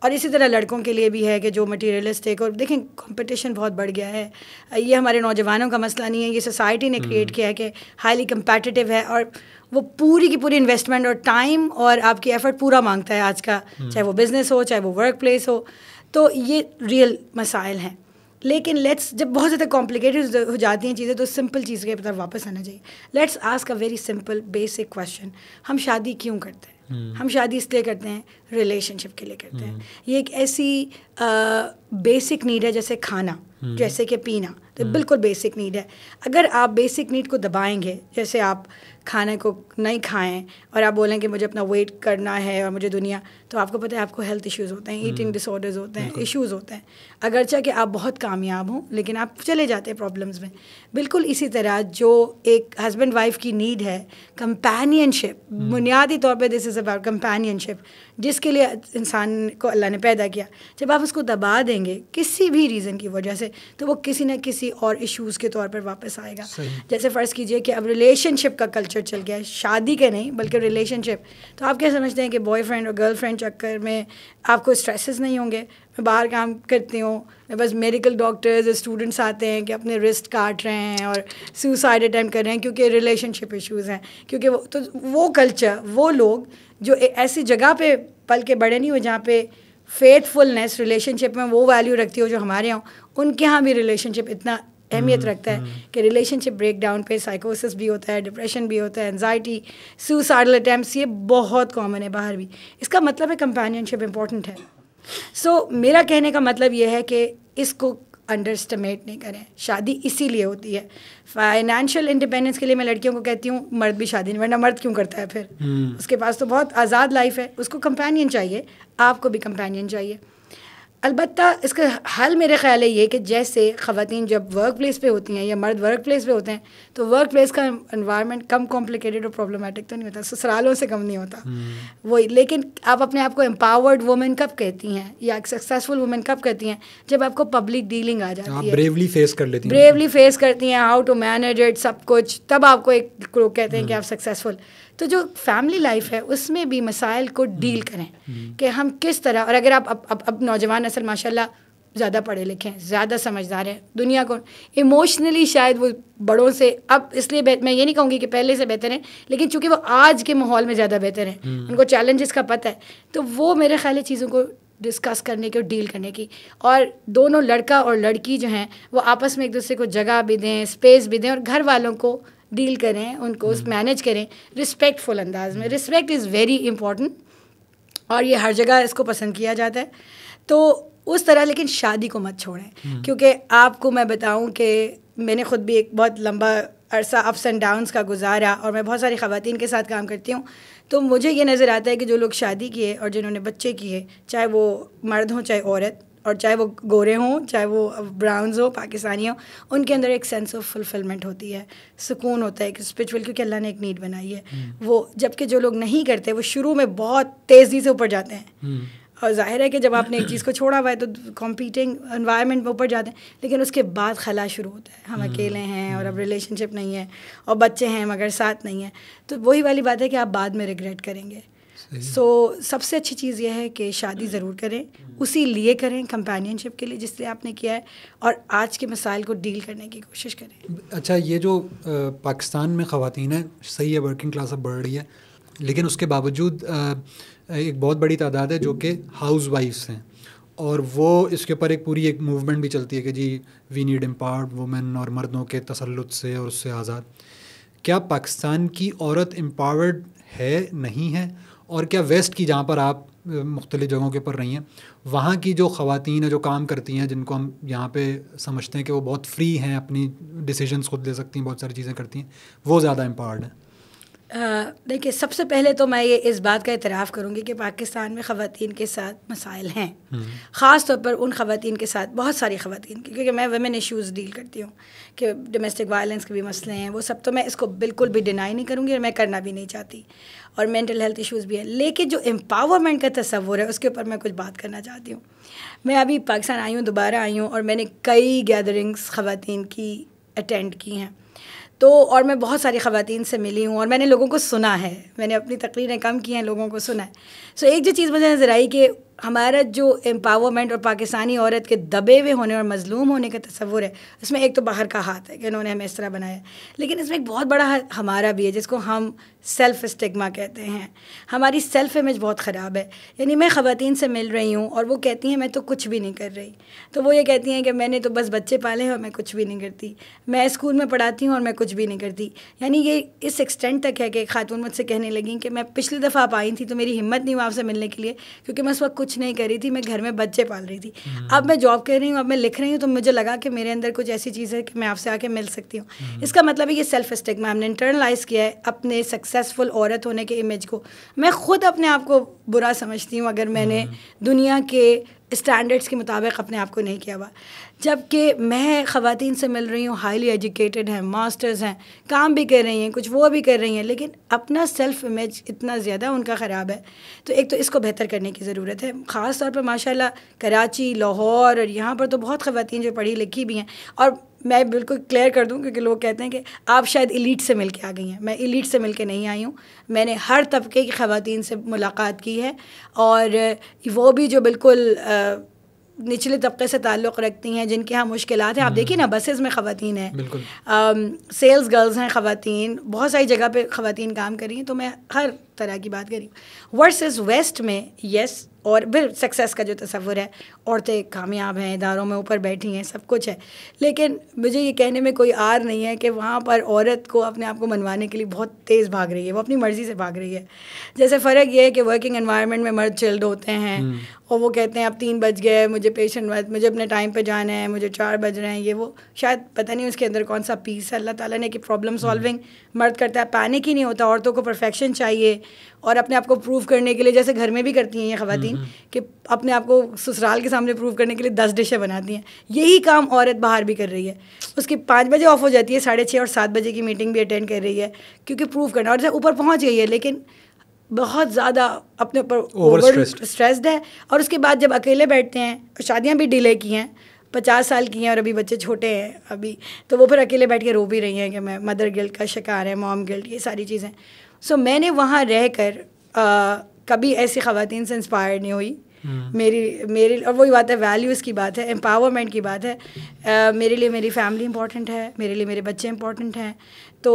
Speaker 2: और इसी तरह लड़कों के लिए भी है कि जो मटीरियलिस्टिक और देखें कंपटीशन बहुत बढ़ गया है ये हमारे नौजवानों का मसला नहीं है ये सोसाइटी ने क्रिएट हम्म। किया है कि हाईली कम्पेटिटिव है और वो पूरी की पूरी इन्वेस्टमेंट और टाइम और आपकी एफर्ट पूरा मांगता है आज का हम्म। चाहे वो बिज़नेस हो चाहे वो वर्क प्लेस हो तो ये रियल मसाइल हैं लेकिन लेट्स जब बहुत ज़्यादा कॉम्प्लिकेटेड हो जाती हैं चीज़ें तो सिंपल चीज़ के पता वापस आना चाहिए let's ask a very simple basic question हम शादी क्यों करते हैं Hmm. हम शादी इसलिए करते हैं रिलेशनशिप के लिए करते hmm. हैं हम्म। ये एक ऐसी बेसिक नीड है जैसे खाना hmm. जैसे कि पीना तो बिल्कुल बेसिक नीड है अगर आप बेसिक नीड को दबाएंगे जैसे आप खाने को नहीं खाएं और आप बोलें कि मुझे अपना वेट करना है और मुझे दुनिया तो आपको पता है आपको हेल्थ इश्यूज़ होते हैं ईटिंग डिसऑर्डर्स हम्म। होते हैं इश्यूज़ होते हैं अगरचे कि आप बहुत कामयाब हों लेकिन आप चले जाते हैं प्रॉब्लम्स में बिल्कुल इसी तरह जो एक हस्बैंड वाइफ की नीड है कंपेनियनशिप हम्म। बुनियादी तौर पर दिस इज़ अबाउट कंपेनियनशिप जिसके लिए इंसान को अल्लाह ने पैदा किया जब आप उसको दबा देंगे किसी भी रीज़न की वजह से तो वो किसी न किसी और इश्यूज़ के तौर पर वापस आएगा जैसे फ़र्ज़ कीजिए कि अब रिलेशनशिप का कल्चर से चल गया है शादी के नहीं बल्कि रिलेशनशिप तो आप क्या समझते हैं कि बॉयफ्रेंड और गर्लफ्रेंड चक्कर में आपको स्ट्रेसेस नहीं होंगे मैं बाहर काम करती हूँ बस मेडिकल डॉक्टर्स स्टूडेंट्स आते हैं कि अपने रिस्ट काट रहे हैं और सुसाइड अटैम्प्ट कर रहे हैं क्योंकि रिलेशनशिप इशूज हैं क्योंकि वो तो वो कल्चर वो लोग जो ऐसी जगह पे पल के बड़े नहीं हुए जहाँ पे फेथफुलनेस रिलेशनशिप में वो वैल्यू रखती हो जो हमारे यहाँ उनके यहाँ भी रिलेशनशिप इतना अहमियत हम्म, रखता है हम्म। कि रिलेशनशिप ब्रेक डाउन पे साइकोसिस भी होता है डिप्रेशन भी होता है एनजाइटी सुसाइडल अटैम्प्ट ये बहुत कॉमन है बाहर भी इसका मतलब है कंपेनियनशिप इंपॉर्टेंट है सो मेरा कहने का मतलब ये है कि इसको अंडर एस्टिमेट नहीं करें शादी इसीलिए होती है फाइनेंशियल इंडिपेंडेंस के लिए मैं लड़कियों को कहती हूँ मर्द भी शादी नहीं वरना मर्द क्यों करता है फिर हम्म। उसके पास तो बहुत आज़ाद लाइफ है उसको कंपेनियन चाहिए आपको भी कंपेनियन चाहिए अलबत् इसका हल मेरे ख्याल है ये कि जैसे ख़वान जब वर्क प्लेस पर होती हैं या मर्द वर्क प्लेस पर होते हैं तो वर्क प्लेस का इन्वायरमेंट कम कॉम्प्लिकेटेड और प्रॉब्लमेटिक तो नहीं होता ससुरालों से कम नहीं होता
Speaker 3: हम्म।
Speaker 2: वही लेकिन आप अपने आप को एम्पावर्ड वुमेन कब कहती हैं या एक सक्सेसफुल वुमेन कब कहती हैं जब आपको पब्लिक डीलिंग आ जाती हाँ, है ब्रेवली
Speaker 1: फेस कर लेती ब्रेवली
Speaker 2: फेस करती हैं हाउ टू मैनेज इट सब कुछ तब आपको एक लोग कहते हैं कि हम्म। आप सक्सेसफुल तो जो फैमिली लाइफ है उसमें भी मसाइल को डील हम्म। करें हम्म। कि हम किस तरह और अगर आप अब अब, अब नौजवान असल माशाल्लाह ज़्यादा पढ़े लिखे हैं ज़्यादा समझदार हैं दुनिया को इमोशनली शायद वो बड़ों से अब इसलिए मैं ये नहीं कहूँगी कि पहले से बेहतर हैं लेकिन चूंकि वो आज के माहौल में ज़्यादा बेहतर हैं हम्म। उनको चैलेंजेस का पता है तो वो मेरे ख्याल है चीज़ों को डिस्कस करने की और डील करने की और दोनों लड़का और लड़की जो हैं वो आपस में एक दूसरे को जगह भी दें स्पेस भी दें और घर वालों को डील करें उनको हम्म। मैनेज करें रिस्पेक्टफुल अंदाज में रिस्पेक्ट इज़ वेरी इंपॉर्टेंट और ये हर जगह इसको पसंद किया जाता है तो उस तरह लेकिन शादी को मत छोड़ें हम्म। क्योंकि आपको मैं बताऊं कि मैंने ख़ुद भी एक बहुत लंबा अरसा अप्स एंड डाउन्स का गुजारा और मैं बहुत सारी ख़वान के साथ काम करती हूँ तो मुझे ये नज़र आता है कि जो लोग शादी किए और जिन्होंने बच्चे किए चाहे वो मर्द हों चाहे औरत और चाहे वो गोरे हों चाहे वो ब्राउन्स हो पाकिस्तानी हो उनके अंदर एक सेंस ऑफ फुलफिलमेंट होती है सुकून होता है एक स्पिरिचुअल क्योंकि अल्लाह ने एक नीड बनाई है hmm. वो जबकि जो लोग नहीं करते वो शुरू में बहुत तेज़ी से ऊपर जाते हैं hmm. और जाहिर है कि जब आपने एक चीज़ को छोड़ा हुआ है तो कॉम्पीटिंग इन्वायरमेंट में ऊपर जाते हैं लेकिन उसके बाद खला शुरू होता है हम हम्म। अकेले हैं और अब रिलेशनशिप नहीं है और बच्चे हैं मगर साथ नहीं है तो वही वाली बात है कि आप बाद में रिग्रेट करेंगे सो so, सबसे अच्छी चीज़ यह है कि शादी हम्म। ज़रूर करें उसी लिए करें कंपेनियनशिप के लिए जिससे आपने किया है और आज के मसाइल को डील करने की कोशिश करें
Speaker 1: अच्छा ये जो पाकिस्तान में ख़वान है सही है वर्किंग क्लास अब बढ़ रही है लेकिन उसके बावजूद एक बहुत बड़ी तादाद है जो कि हाउस वाइफ्स हैं और वो इसके ऊपर एक पूरी एक मूवमेंट भी चलती है कि जी वी नीड एम्पावर्ड वुमेन और मर्दों के तसलुत से और उससे आज़ाद क्या पाकिस्तान की औरत एम्पावर्ड है नहीं है और क्या वेस्ट की जहाँ पर आप मुख्तलि जगहों के ऊपर रही हैं वहाँ की जो खातन है जो काम करती हैं जिनको हम यहाँ पे समझते हैं कि वो बहुत फ्री हैं अपनी डिसीजंस खुद ले सकती हैं बहुत सारी चीज़ें करती हैं वो ज़्यादा एम्पावर्ड हैं
Speaker 2: देखिए सबसे पहले तो मैं ये इस बात का इतराफ़ करूँगी कि पाकिस्तान में ख़वान के साथ मसाइल हैं हम्म। ख़ास तौर पर उन खातन के साथ बहुत सारी ख़वान के क्योंकि मैं वमेन इशूज़ डील करती हूँ कि डोमेस्टिक वायलेंस के भी मसले हैं वो सब तो मैं इसको बिल्कुल भी डिनाई नहीं करूँगी और मैं करना भी नहीं चाहती और मैंटल हेल्थ इशूज़ भी हैं लेकिन जो एम्पावरमेंट का तस्वुर है उसके ऊपर मैं कुछ बात करना चाहती हूँ मैं अभी पाकिस्तान आई हूँ दोबारा आई हूँ और मैंने कई गैदरिंग्स ख़वान की अटेंड की हैं तो और मैं बहुत सारी ख़वान से मिली हूँ और मैंने लोगों को सुना है मैंने अपनी तकरीरें कम की हैं लोगों को सुना है सो so, एक जो चीज़ मुझे नज़र आई कि हमारा जो एम्पावरमेंट और पाकिस्तानी औरत के दबे हुए होने और मजलूम होने का तस्वुर है उसमें एक तो बाहर का हाथ है कि उन्होंने हमें इस तरह बनाया लेकिन इसमें एक बहुत बड़ा हमारा भी है जिसको हम सेल्फ स्टिग्मा कहते हैं हमारी सेल्फ इमेज बहुत ख़राब है यानी मैं ख़वान से मिल रही हूँ और वो कहती हैं मैं तो कुछ भी नहीं कर रही तो वो ये कहती हैं कि मैंने तो बस बच्चे पाले हैं और मैं कुछ भी नहीं करती मैं स्कूल में पढ़ाती हूँ और मैं कुछ भी नहीं करती यानी ये इस एक्सटेंट तक है कि खातून मुझसे कहने लगी कि मैं पिछली दफ़ा आप आई थी तो मेरी हिम्मत नहीं हुआ आपसे मिलने के लिए क्योंकि मैं उस वक्त कुछ कुछ नहीं कर रही थी मैं घर में बच्चे पाल रही थी हम्म। अब मैं जॉब कर रही हूँ अब मैं लिख रही हूँ तो मुझे लगा कि मेरे अंदर कुछ ऐसी चीज़ है कि मैं आपसे आके मिल सकती हूँ हम्म। इसका मतलब है ये सेल्फ स्टिग्मा हमने इंटरनलाइज किया है अपने सक्सेसफुल औरत होने के इमेज को मैं खुद अपने आप को बुरा समझती हूँ अगर मैंने हम्म। दुनिया के स्टैंडर्ड्स के मुताबिक अपने आप को नहीं किया हुआ जबकि मैं ख़वान से मिल रही हूँ हाईली एजुकेटेड हैं मास्टर्स हैं काम भी कर रही हैं कुछ वो भी कर रही हैं लेकिन अपना सेल्फ़ इमेज इतना ज़्यादा उनका ख़राब है तो एक तो इसको बेहतर करने की ज़रूरत है ख़ास तौर पर माशाल्लाह कराची लाहौर और यहाँ पर तो बहुत ख़वान जो पढ़ी लिखी भी हैं और मैं बिल्कुल क्लियर कर दूं क्योंकि लोग कहते हैं कि आप शायद इलीट से मिल के आ गई हैं मैं इलीट से मिल के नहीं आई हूँ मैंने हर तबके की ख़वान से मुलाकात की है और वो भी जो बिल्कुल निचले तबके से ताल्लुक़ रखती हैं जिनके यहाँ मुश्किल हैं आप देखिए ना बसेस हम्म। में ख़वान हैं सेल्स गर्ल्स हैं ख़वान बहुत सारी जगह पर ख़वान काम करी हैं तो मैं हर तरह की बात करी वर्सेज़ वेस्ट में येस और फिर सक्सेस का जो तस्वुर है औरतें कामयाब हैं इदारों में ऊपर बैठी हैं सब कुछ है लेकिन मुझे ये कहने में कोई आर नहीं है कि वहाँ पर औरत को अपने आप को मनवाने के लिए बहुत तेज़ भाग रही है वो अपनी मर्ज़ी से भाग रही है जैसे फ़र्क ये है कि वर्किंग इन्वायरमेंट में मर्द चिल्ड होते हैं हम्म। और वो कहते हैं अब तीन बज गए मुझे पेशेंट मत मुझे अपने टाइम पे जाना है मुझे चार बज रहे हैं ये वो शायद पता नहीं उसके अंदर कौन सा पीस है अल्लाह ताला ने कि प्रॉब्लम हम्म। सॉल्विंग मर्द करता है पैनिक ही नहीं होता औरतों को परफेक्शन चाहिए और अपने आप को प्रूव करने के लिए जैसे घर में भी करती हैं ये खातन हम्म, हम्म। कि अपने आप को ससुराल के सामने प्रूव करने के लिए दस डिशें बनाती हैं यही काम औरत बाहर भी कर रही है उसकी पाँच बजे ऑफ हो जाती है साढ़े छः और सात बजे की मीटिंग भी अटेंड कर रही है क्योंकि प्रूव करना और जैसे ऊपर पहुँच गई है लेकिन बहुत ज़्यादा अपने ऊपर ओवर स्ट्रेस्ड है और उसके बाद जब अकेले बैठते हैं शादियाँ भी डिले की हैं पचास साल की हैं और अभी बच्चे छोटे हैं अभी तो वो फिर अकेले बैठ के रो भी रही हैं कि मैं मदर गिल्ट का शिकार है मॉम गिल्ट ये सारी चीज़ें सो so, मैंने वहाँ रह कर आ, कभी ऐसी खातन से इंस्पायर नहीं हुई Hmm. मेरी और वही बात है वैल्यूज़ की बात है एम्पावरमेंट की बात है मेरे लिए मेरी फैमिली इंपॉर्टेंट है मेरे लिए मेरे बच्चे इंपॉर्टेंट हैं तो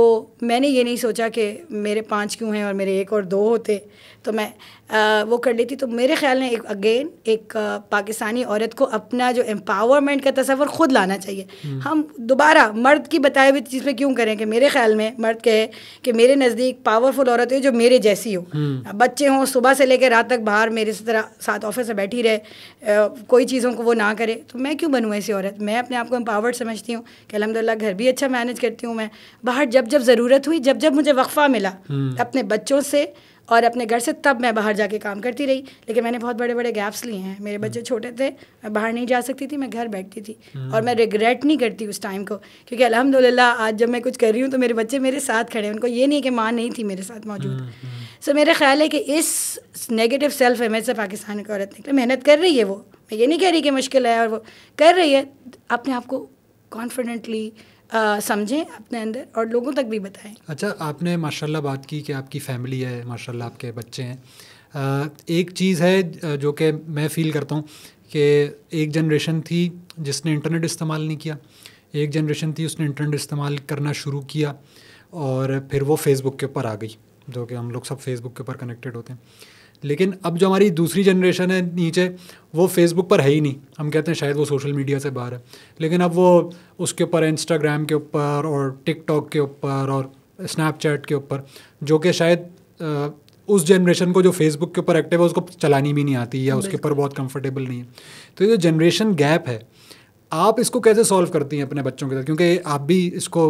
Speaker 2: मैंने ये नहीं सोचा कि मेरे पाँच क्यों हैं और मेरे एक और दो होते तो मैं आ, वो कर लेती तो मेरे ख्याल में एक अगेन एक आ, पाकिस्तानी औरत को अपना जो एम्पावरमेंट का तस्वर ख़ुद लाना चाहिए हम्म। हम दोबारा मर्द की बताए हुई चीज़ पे क्यों करें कि मेरे ख्याल में मर्द कहे कि मेरे नज़दीक पावरफुल औरत हो जो मेरे जैसी हो हम्म। बच्चे हों सुबह से लेकर रात तक बाहर मेरे तरह साथ ऑफिस में बैठी रहे आ, कोई चीज़ों को वो ना करे तो मैं क्यों बनूँ ऐसी औरत मैं अपने आप को एम्पावर्ड समझती हूँ कि अलहमदिल्ला घर भी अच्छा मैनेज करती हूँ मैं बाहर जब जब ज़रूरत हुई जब जब मुझे वक्फ़ा मिला हम्म। अपने बच्चों से और अपने घर से तब मैं बाहर जाके काम करती रही लेकिन मैंने बहुत बड़े बड़े गैप्स लिए हैं मेरे बच्चे हम्म। छोटे थे मैं बाहर नहीं जा सकती थी मैं घर बैठती थी और हम्म। मैं रिग्रेट नहीं करती उस टाइम को क्योंकि अलहमदिल्ला आज जब मैं कुछ कर रही हूँ तो मेरे बच्चे मेरे साथ खड़े हैं उनको ये नहीं कि माँ नहीं थी मेरे साथ मौजूद सो so, मेरा ख्याल है कि इस नेगेटिव सेल्फ इमेज से पाकिस्तान की औरत निकले मेहनत कर रही है वो मैं ये नहीं कह रही कि मुश्किल है और वो कर रही है अपने आप को कॉन्फिडेंटली समझें अपने अंदर और लोगों तक भी बताएं
Speaker 1: अच्छा आपने माशाल्लाह बात की कि आपकी फैमिली है माशाल्लाह आपके बच्चे हैं एक चीज़ है जो कि मैं फ़ील करता हूँ कि एक जनरेशन थी जिसने इंटरनेट इस्तेमाल नहीं किया एक जनरेशन थी उसने इंटरनेट इस्तेमाल करना शुरू किया और फिर वो फेसबुक के ऊपर आ गई जो कि हम लोग सब फेसबुक के ऊपर कनेक्टेड होते हैं लेकिन अब जो हमारी दूसरी जनरेशन है नीचे वो फेसबुक पर है ही नहीं हम कहते हैं शायद वो सोशल मीडिया से बाहर है लेकिन अब वो उसके ऊपर इंस्टाग्राम के ऊपर और टिकटॉक के ऊपर और स्नैपचैट के ऊपर जो कि शायद उस जनरेशन को जो फेसबुक के ऊपर एक्टिव है उसको चलानी भी नहीं आती या उसके ऊपर बहुत कंफर्टेबल नहीं है तो ये जो जनरेशन गैप है आप इसको कैसे सॉल्व करती हैं अपने बच्चों के साथ क्योंकि आप भी इसको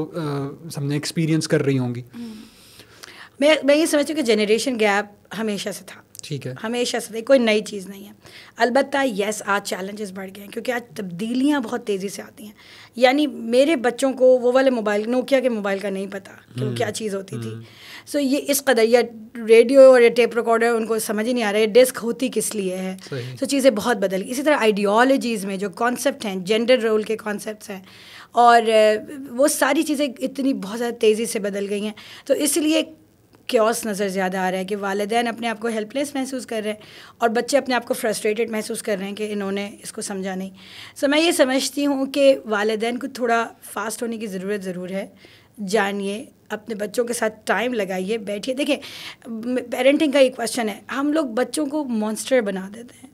Speaker 1: समझें एक्सपीरियंस कर रही होंगी
Speaker 2: हम्म। मैं मैं ये समझती हूँ कि जनरेशन गैप हमेशा से था ठीक है हमेशा से कोई नई चीज़ नहीं है अलबत्त यस आज चैलेंजेस बढ़ गए हैं क्योंकि आज तब्दीलियाँ बहुत तेज़ी से आती हैं यानी मेरे बच्चों को वो वाले मोबाइल नोकिया के मोबाइल का नहीं पता कि वो हम्म, क्या चीज़ होती थी सो हम्म। ये इस कदर या रेडियो और या टेप रिकॉर्डर उनको समझ ही नहीं आ रहा है डिस्क होती किस लिए है सो चीज़ें बहुत बदल गई इसी तरह आइडियोलॉजीज़ में जो कॉन्सेप्ट हैं जेंडर रोल के कॉन्सेप्ट हैं और वो सारी चीज़ें इतनी बहुत ज़्यादा तेज़ी से बदल गई हैं तो इसलिए क्योस नज़र ज़्यादा आ रहा है कि वालदेन अपने आप को हेल्पलेस महसूस कर रहे हैं और बच्चे अपने आप को फ्रस्ट्रेटेड महसूस कर रहे हैं कि इन्होंने इसको समझा नहीं सो मैं ये समझती हूँ कि वालदेन को थोड़ा फास्ट होने की ज़रूरत ज़रूर है जानिए अपने बच्चों के साथ टाइम लगाइए बैठिए देखिए पेरेंटिंग का एक क्वेश्चन है हम लोग बच्चों को मॉन्स्टर बना देते हैं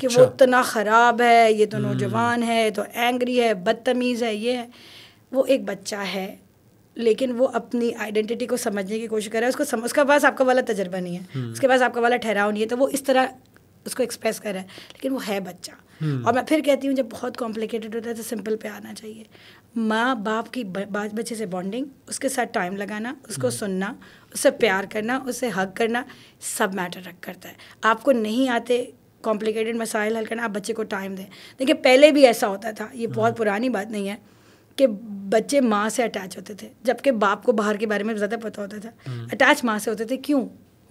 Speaker 2: कि अच्छा। वो इतना ख़राब है ये तो हम्म। नौजवान है तो एंग्री है बदतमीज़ है ये है वो एक बच्चा है लेकिन वो अपनी आइडेंटिटी को समझने की कोशिश कर रहा है उसको सम, उसका पास आपका वाला तजर्बा नहीं है हम्म। उसके पास आपका वाला ठहराव नहीं है तो वो इस तरह उसको एक्सप्रेस कर रहा है लेकिन वो है बच्चा हम्म। और मैं फिर कहती हूँ जब बहुत कॉम्प्लिकेटेड होता है तो सिंपल पे आना चाहिए माँ बाप की बात बच्चे से बॉन्डिंग उसके साथ टाइम लगाना उसको हम्म। सुनना उससे प्यार करना उससे हक करना सब मैटर रख करता है आपको नहीं आते कॉम्प्लिकेटेड मसाइल हल करना आप बच्चे को टाइम दें देखिए पहले भी ऐसा होता था ये बहुत हाँ। पुरानी बात नहीं है कि बच्चे माँ से अटैच होते थे जबकि बाप को बाहर के बारे में ज़्यादा पता होता था अटैच हम्म। माँ से होते थे क्यों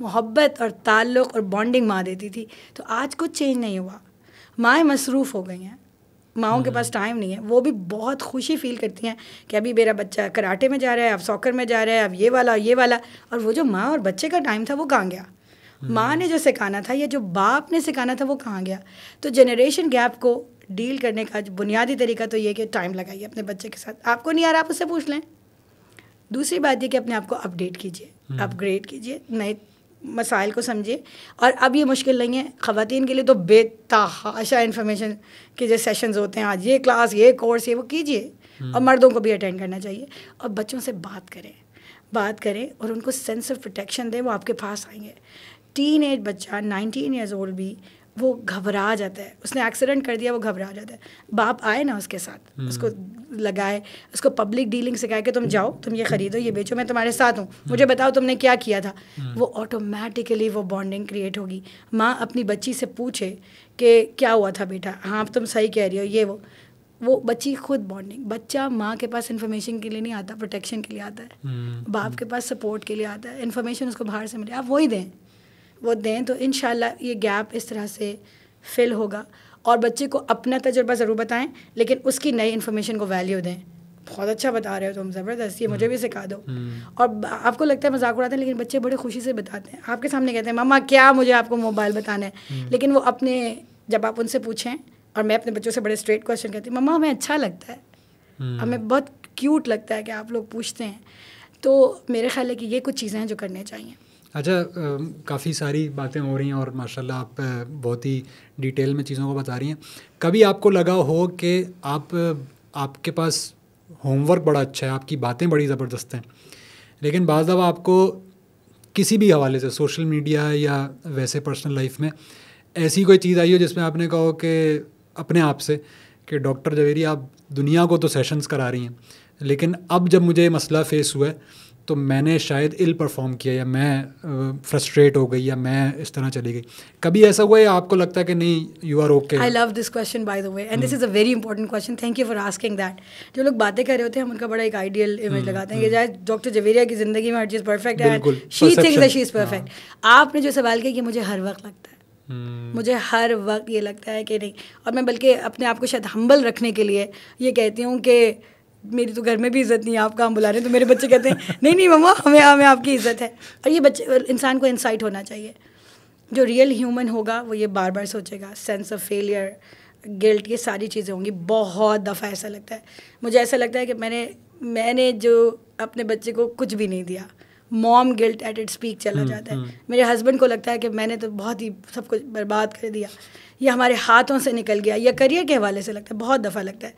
Speaker 2: मोहब्बत और ताल्लुक और बॉन्डिंग माँ देती थी तो आज कुछ चेंज नहीं हुआ माएँ मसरूफ़ हो गई हैं माओ के पास टाइम हम्म। नहीं है वो भी बहुत खुशी फील करती हैं कि अभी मेरा बच्चा कराटे में जा रहा है अब सॉकर में जा रहा है अब ये वाला ये वाला और वो जो माँ और बच्चे का टाइम था वो कहाँ गया हम्म। माँ ने जो सिखाना था या जो बाप ने सिखाना था वो कहाँ गया तो जनरेशन गैप को डील करने का बुनियादी तरीका तो ये कि टाइम लगाइए अपने बच्चे के साथ आपको नहीं आ रहा आप उससे पूछ लें दूसरी बात ये कि अपने आप को अपडेट कीजिए अपग्रेड हम्म। कीजिए नए मसाइल को समझिए और अब ये मुश्किल नहीं है ख़वान के लिए तो बेतहाशा इन्फॉर्मेशन के जो सेशंस होते हैं आज ये क्लास ये कोर्स ये वो कीजिए हम्म। और मर्दों को भी अटेंड करना चाहिए और बच्चों से बात करें बात करें और उनको सेंस ऑफ प्रोटेक्शन दें वो आपके पास आएंगे टीन एज बच्चा नाइनटीन ईयर्स ओल्ड भी वो घबरा जाता है उसने एक्सीडेंट कर दिया वो घबरा जाता है बाप आए ना उसके साथ हम्म। उसको लगाए उसको पब्लिक डीलिंग सिखाए कि तुम जाओ तुम ये खरीदो ये बेचो मैं तुम्हारे साथ हूँ हम्म। मुझे बताओ तुमने क्या किया था हम्म। वो ऑटोमेटिकली वो बॉन्डिंग क्रिएट होगी माँ अपनी बच्ची से पूछे कि क्या हुआ था बेटा हाँ तुम सही कह रही हो ये वो वो बच्ची खुद बॉन्डिंग बच्चा माँ के पास इन्फॉर्मेशन के लिए नहीं आता प्रोटेक्शन के लिए आता है बाप के पास सपोर्ट के लिए आता है इन्फॉर्मेशन उसको बाहर से मिले आप वही दें वो दें तो इन ये गैप इस तरह से फिल होगा और बच्चे को अपना तजर्बा ज़रूर बताएं लेकिन उसकी नई इन्फॉर्मेशन को वैल्यू दें बहुत अच्छा बता रहे हो तुम ज़बरदस्त ये मुझे भी हम्म। सिखा दो हम्म। और आपको लगता है मजाक उड़ाते हैं लेकिन बच्चे बड़े खुशी से बताते हैं आपके सामने कहते हैं मामा क्या मुझे आपको मोबाइल बताना है हम्म। लेकिन वो अपने जब आप उनसे पूछें और मैं अपने बच्चों से बड़े स्ट्रेट क्वेश्चन कहती हूँ मम्मा हमें अच्छा लगता
Speaker 1: है हमें
Speaker 2: बहुत क्यूट लगता है कि आप लोग पूछते हैं तो मेरे ख्याल है कि ये कुछ चीज़ें हैं जो करनी चाहिए
Speaker 1: अच्छा काफ़ी सारी बातें हो रही हैं और माशाल्लाह आप बहुत ही डिटेल में चीज़ों को बता रही हैं कभी आपको लगा हो कि आप आपके पास होमवर्क बड़ा अच्छा है आपकी बातें बड़ी ज़बरदस्त हैं लेकिन बाज़ दफ़ा आपको किसी भी हवाले से सोशल मीडिया या वैसे पर्सनल लाइफ में ऐसी कोई चीज़ आई हो जिसमें आपने कहा कि अपने आप से कि डॉक्टर जवेरी आप दुनिया को तो सेशंस करा रही हैं लेकिन अब जब मुझे मसला फेस हुआ है तो मैंने शायद इल परफॉर्म किया या मैं फ्रस्ट्रेट हो गई या मैं इस तरह चली गई कभी ऐसा हुआ या आपको लगता है कि नहीं you are okay I
Speaker 2: love this question by the way and this is a very important question thank you for asking that जो लोग बातें कर रहे होते हैं हम उनका बड़ा एक आइडियल इमेज हम्म, लगाते हैं हम्म। कि जाए डॉक्टर जवेरिया की जिंदगी में हर चीज़ परफेक्ट है she think that she is perfect आपने जो सवाल किया कि मुझे हर वक्त लगता है Hmm. मुझे हर वक्त ये लगता है कि नहीं और मैं बल्कि अपने आप को शायद हम्बल रखने के लिए ये कहती हूँ कि मेरी तो घर में भी इज्जत नहीं है आप काम बुला रहे हैं तो मेरे बच्चे कहते हैं नहीं नहीं मम्मा हमें हमें आपकी इज्जत है और ये बच्चे इंसान को इंसाइट होना चाहिए जो रियल ह्यूमन होगा वो ये बार बार सोचेगा सेंस ऑफ फेलियर गिल्ट ये सारी चीज़ें होंगी बहुत दफ़ा ऐसा लगता है मुझे ऐसा लगता है कि मैंने मैंने जो अपने बच्चे को कुछ भी नहीं दिया mom guilt at it speak चला हम्म, जाता है हम्म। मेरे हस्बैंड को लगता है कि मैंने तो बहुत ही सब कुछ बर्बाद कर दिया या हमारे हाथों से निकल गया या करियर के हवाले से लगता है बहुत दफ़ा लगता है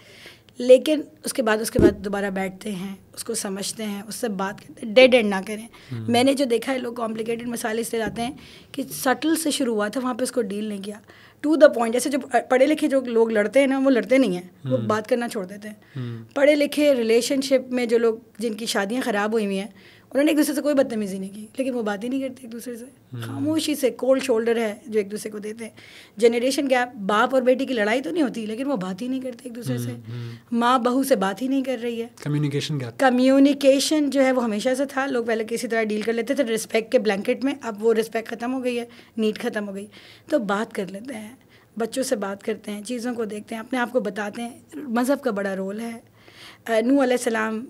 Speaker 2: लेकिन उसके बाद उसके बाद दोबारा बैठते हैं उसको समझते हैं उससे बात करते हैं डेड एंड ना करें हम्म। मैंने जो देखा है लोग कॉम्प्लिकेटेड मसाले इसलिए लाते हैं कि सटल से शुरू हुआ था वहाँ पे उसको डील नहीं किया टू द पॉइंट जैसे जो पढ़े लिखे जो लोग लड़ते हैं ना वो लड़ते नहीं हैं वो हम्म। बात करना छोड़ देते हैं हम्म। पढ़े लिखे रिलेशनशिप में जो लोग जिनकी शादियाँ ख़राब हुई हुई हैं उन्होंने एक दूसरे से कोई बदतमीजी नहीं की लेकिन वो बात ही नहीं करते एक दूसरे से हम्म। खामोशी से कोल्ड शोल्डर है जो एक दूसरे को देते हैं जनरेशन गैप बाप और बेटी की लड़ाई तो नहीं होती लेकिन वो बात ही नहीं करते एक दूसरे से हम्म, हम्म। माँ बहू से बात ही नहीं कर रही है
Speaker 1: कम्युनिकेशन गैप
Speaker 2: कम्युनिकेशन जो है वो हमेशा से था लोग पहले किसी तरह डील कर लेते थे रिस्पेक्ट के ब्लैंकेट में अब वो रिस्पेक्ट ख़त्म हो गई है नीट ख़त्म हो गई तो बात कर लेते हैं बच्चों से बात करते हैं चीज़ों को देखते हैं अपने आप को बताते हैं मज़हब का बड़ा रोल है नू सलाम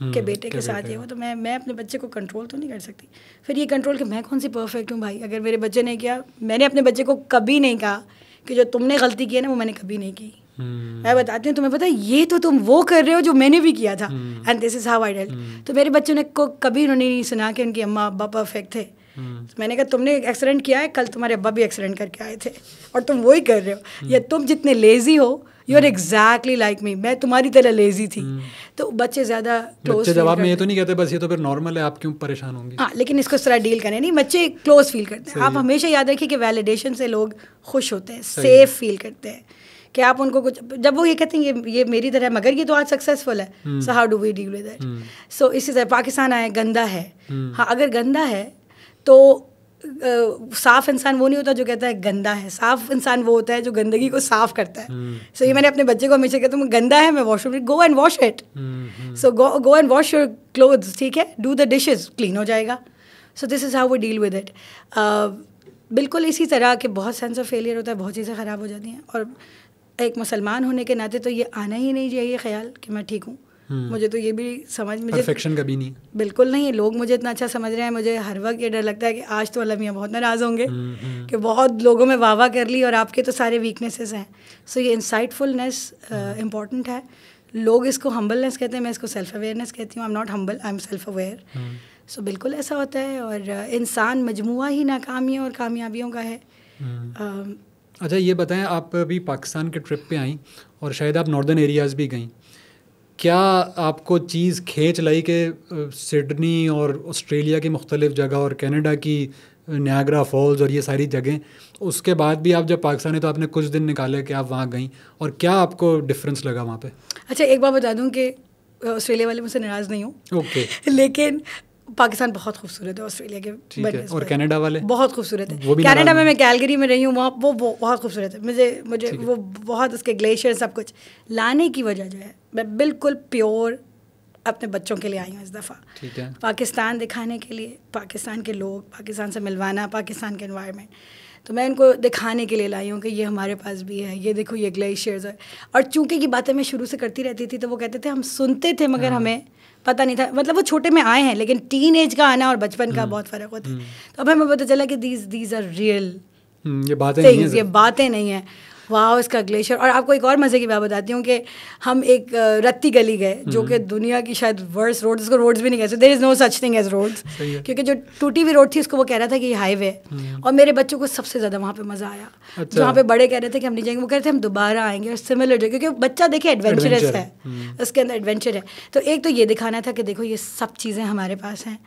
Speaker 2: हम्म, के बेटे के, के साथ ये हो तो मैं मैं अपने बच्चे को कंट्रोल तो नहीं कर सकती फिर ये कंट्रोल कि मैं कौन सी परफेक्ट हूँ भाई अगर मेरे बच्चे ने किया मैंने अपने बच्चे को कभी नहीं कहा कि जो तुमने गलती की है ना वो मैंने कभी नहीं की हम्म। मैं बताती हूँ तुम्हें पता है ये तो तुम वो कर रहे हो जो मैंने भी किया था and this is how I dealt तो मेरे बच्चों ने को कभी उन्होंने नहीं सुना कि उनकी अम्मा अब्बा परफेक्ट थे हम्म। तो मैंने कहा तुमने एक्सीडेंट किया है कल तुम्हारे अब्बा भी एक्सीडेंट करके आए थे और तुम वही कर रहे हो या तुम जितने लेज़ी हो you are exactly like me मैं तुम्हारी तरह लेजी थी hmm. तो बच्चे ज़्यादा क्लोज जवाब में ये
Speaker 1: तो नहीं कहते बस ये तो फिर नॉर्मल है आप क्यों परेशान होंगे
Speaker 2: हाँ लेकिन इसको इस तरह डील करें नहीं बच्चे क्लोज फील करते हैं आप हमेशा याद रखिए कि वैलिडेशन से लोग खुश होते हैं सेफ फील करते हैं कि आप उनको कुछ जब वो ये कहते हैं ये ये मेरी तरह मगर ये तो आज सक्सेसफुल है so how do we deal with
Speaker 3: that
Speaker 2: so इसी तरह पाकिस्तान आए गंदा है hmm. हाँ अगर गंदा है तो साफ इंसान वो नहीं होता जो कहता है गंदा है साफ इंसान वो होता है जो गंदगी को साफ करता है सो हम्म, hmm. so, ये हम्म। मैंने अपने बच्चे को हमेशा कहता हूँ गंदा है मैं washroom go and wash it so go go and wash your clothes ठीक है डू द डिशेज क्लीन हो जाएगा so this is how we deal with it बिल्कुल इसी तरह के बहुत सेंस ऑफ फेलियर होता है बहुत चीज़ें ख़राब हो जाती हैं और एक मुसलमान होने के नाते तो ये आना ही नहीं चाहिए ख्याल कि मैं ठीक हूँ हम्म। मुझे तो ये भी समझ मुझे परफेक्शन कभी नहीं बिल्कुल नहीं लोग मुझे इतना अच्छा समझ रहे हैं मुझे हर वक्त ये डर लगता है कि आज तो मियाँ बहुत नाराज होंगे हम्म, हम्म। कि बहुत लोगों में वाह कर ली और आपके तो सारे वीकनेसेस हैं सो ये इंसाइटफुलनेस इम्पॉर्टेंट uh, है लोग इसको हम्बलनेस कहते हैं मैं इसको सेल्फ अवेयरनेस कहती हूँ I am not humble I am self aware so बिल्कुल ऐसा होता है और uh, इंसान मजमू ही नाकामियों और कामयाबियों का है um,
Speaker 1: अच्छा ये बताएं आप अभी पाकिस्तान के ट्रिप पे आई और शायद आप नॉर्दर्न एरियाज़ भी गई क्या आपको चीज़ खींच लाई कि सिडनी और ऑस्ट्रेलिया की मुख्तलिफ़ जगह और कनाडा की न्यागरा फॉल्स और ये सारी जगहें उसके बाद भी आप जब पाकिस्तान है तो आपने कुछ दिन निकाले कि आप वहाँ गई और क्या आपको डिफरेंस लगा वहाँ पे
Speaker 2: अच्छा एक बार बता दूँ कि ऑस्ट्रेलिया वाले मुझसे नाराज़ नहीं हूँ ओके लेकिन पाकिस्तान बहुत खूबसूरत है ऑस्ट्रेलिया के और
Speaker 1: कनाडा वाले बहुत खूबसूरत है कनाडा में मैं
Speaker 2: कैलगरी में रही हूँ वहाँ वो, वो बहुत खूबसूरत है मुझे मुझे वो बहुत उसके ग्लेशियर सब कुछ लाने की वजह जो है मैं बिल्कुल प्योर अपने बच्चों के लिए आई हूँ इस दफ़ा ठीक है पाकिस्तान दिखाने के लिए पाकिस्तान के लोग पाकिस्तान से मिलवाना पाकिस्तान के इन्वायरमेंट तो मैं इनको दिखाने के लिए लाई हूँ कि ये हमारे पास भी है ये देखो ये ग्लेशियर्स है और चूंकि की बातें मैं शुरू से करती रहती थी तो वो कहते थे हम सुनते थे मगर हाँ। हमें पता नहीं था मतलब वो छोटे में आए हैं लेकिन टीन एज का आना और बचपन का हम्म। बहुत फ़र्क होता है हम्म। तो अब हमें पता चला कि दीज दीज आर रियल
Speaker 1: ये बातें नहीं है ये
Speaker 2: बातें नहीं हैं वाह उसका ग्लेशियर और आपको एक और मज़े की बात बताती हूँ कि हम एक रत्ती गली गए जो हम्म। कि दुनिया की शायद वर्स रोड उसको रोड्स भी नहीं कह सकते there is no such thing as roads क्योंकि जो टूटी हुई रोड थी उसको वो कह रहा था कि ये हाईवे हम्म। और मेरे बच्चों को सबसे ज़्यादा वहाँ पर मज़ा आया अच्छा। जहाँ पे बड़े कह रहे थे कि हम नहीं जाएंगे वो कह रहे थे हम दोबारा आएंगे और सिमिलर जगह क्योंकि बच्चा देखे एडवेंचरस है उसके अंदर एडवेंचर है तो एक तो ये दिखाना था कि देखो ये सब चीज़ें हमारे पास हैं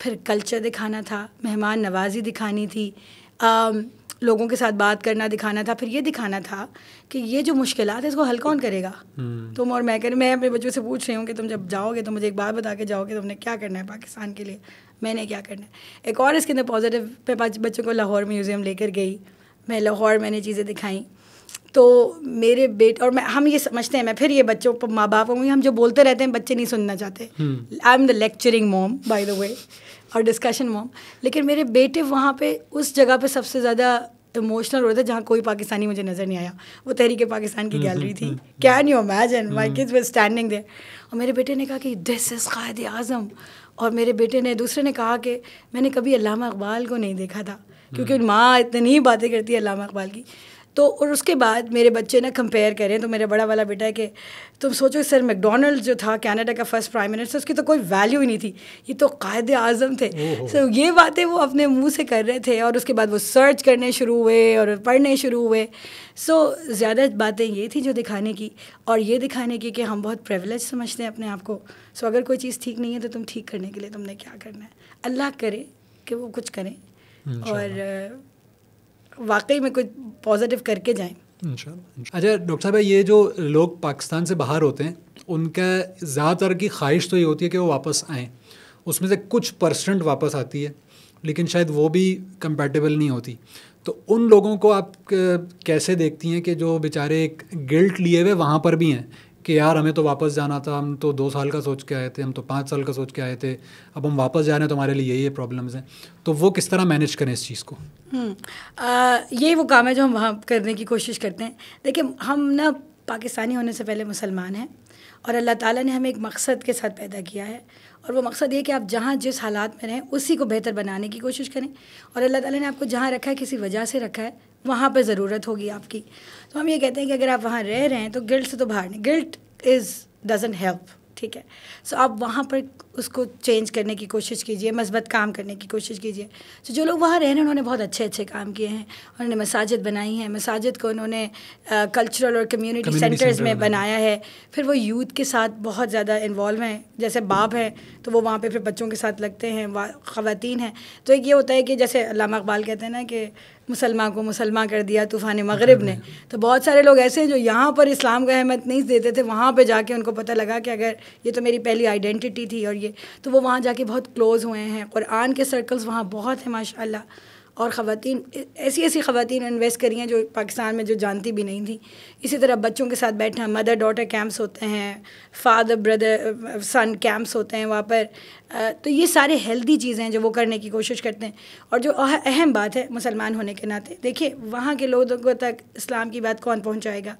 Speaker 2: फिर कल्चर दिखाना था मेहमान नवाजी दिखानी थी लोगों के साथ बात करना दिखाना था फिर ये दिखाना था कि ये जो मुश्किल है इसको हल कौन करेगा हम्म। तुम और मैं कर मैं अपने बच्चों से पूछ रही हूँ कि तुम जब जाओगे तो मुझे एक बार बता के जाओगे तुमने क्या करना है पाकिस्तान के लिए मैंने क्या करना है एक और इसके अंदर पॉजिटिव पे बच्चों को लाहौर म्यूज़ियम लेकर गई मैं लाहौर मैंने चीज़ें दिखाई तो मेरे बेटे और मैं हम ये समझते हैं मैं फिर ये बच्चों माँ बाप होंगे हम जो बोलते रहते हैं बच्चे नहीं सुनना चाहते I am the lecturing mom by the way और डिस्कशन मॉम लेकिन मेरे बेटे वहाँ पे उस जगह पे सबसे ज़्यादा इमोशनल हो रहे थे जहाँ कोई पाकिस्तानी मुझे नज़र नहीं आया वो तहरीक पाकिस्तान की गैलरी हम्म, हम्म, थी can you imagine my kids were standing there और मेरे बेटे ने कहा कि दिस इज़ कायद आज़म और मेरे बेटे ने दूसरे ने कहा कि मैंने कभी अलामा इकबाल को नहीं देखा था क्योंकि हम्म। माँ इतनी बातें करती है अलामा इकबाल की तो और उसके बाद मेरे बच्चे ना कंपेयर करें तो मेरा बड़ा वाला बेटा है कि तुम सोचो सर मैकडोनल्ड जो था कनाडा का फर्स्ट प्राइम मिनिस्टर उसकी तो कोई वैल्यू ही नहीं थी ये तो कायद आज़म थे सो so, ये बातें वो अपने मुंह से कर रहे थे और उसके बाद वो सर्च करने शुरू हुए और पढ़ने शुरू हुए सो so, ज़्यादा बातें ये थी जो दिखाने की और ये दिखाने की कि हम बहुत प्रिवलेज समझते हैं अपने आप को सो so, अगर कोई चीज़ ठीक नहीं है तो तुम ठीक करने के लिए तुमने क्या करना है अल्लाह करे कि वो कुछ करें और वाकई में कुछ पॉजिटिव करके जाए
Speaker 1: अच्छा, अच्छा।, अच्छा डॉक्टर साहब ये जो लोग पाकिस्तान से बाहर होते हैं उनका ज़्यादातर की ख्वाहिश तो ये होती है कि वो वापस आएँ उसमें से कुछ परसेंट वापस आती है लेकिन शायद वो भी कंपेटेबल नहीं होती तो उन लोगों को आप कैसे देखती हैं कि जो बेचारे एक गिल्ट लिए हुए वहाँ पर भी हैं कि यार हमें तो वापस जाना था हम तो दो साल का सोच के आए थे हम तो पाँच साल का सोच के आए थे अब हम वापस जा रहे हैं तो हमारे लिए यही प्रॉब्लम्स हैं तो वो किस तरह मैनेज करें इस चीज़ को
Speaker 2: हम्म, यही वो काम है जो हम वहाँ करने की कोशिश करते हैं देखिए हम ना पाकिस्तानी होने से पहले मुसलमान हैं और अल्लाह ताला ने हमें एक मकसद के साथ पैदा किया है और वो मकसद ये कि आप जहाँ जिस हालात में रहें उसी को बेहतर बनाने की कोशिश करें और अल्लाह ताला ने आपको जहाँ रखा है किसी वजह से रखा है वहाँ पर ज़रूरत होगी आपकी तो हम ये कहते हैं कि अगर आप वहाँ रह रहे हैं तो गिल्ट से तो बाहर नहीं गिल्ट इज़ डजेंट हेल्प ठीक है सो so, आप वहाँ पर उसको चेंज करने की कोशिश कीजिए मस्बत काम करने की कोशिश कीजिए तो so, जो लोग वहाँ रह रहे हैं उन्होंने बहुत अच्छे अच्छे काम किए हैं उन्होंने मसाजिद बनाई हैं मसाजिद को उन्होंने कल्चरल और कम्युनिटी सेंटर्स में बनाया है फिर वो यूथ के साथ बहुत ज़्यादा इन्वॉल्व हैं जैसे बाप हैं तो वो वहाँ पर फिर बच्चों के साथ लगते हैं ख़वान हैं तो एक ये होता है कि जैसे अकबाल कहते हैं ना कि मुसलमान को मुसलमान कर दिया तूफ़ान मगरब ने तो बहुत सारे लोग ऐसे हैं जो यहाँ पर इस्लाम का अहमियत नहीं देते थे वहाँ पे जाके उनको पता लगा कि अगर ये तो मेरी पहली आइडेंटिटी थी और ये तो वो वहाँ जाके बहुत क्लोज़ हुए हैं आन के सर्कल्स वहाँ बहुत हैं माशाल्लाह और ख़वान ऐसी ऐसी ख़वान इन्वेस्ट करी हैं जो पाकिस्तान में जो जानती भी नहीं थी इसी तरह बच्चों के साथ बैठना मदर डॉटर कैंप्स होते हैं फादर ब्रदर सन कैंप्स होते हैं वहाँ पर तो ये सारे हेल्दी चीज़ें हैं जो वो करने की कोशिश करते हैं और जो अहम बात है मुसलमान होने के नाते देखिए वहाँ के लोगों तक इस्लाम की बात कौन पहुँचाएगा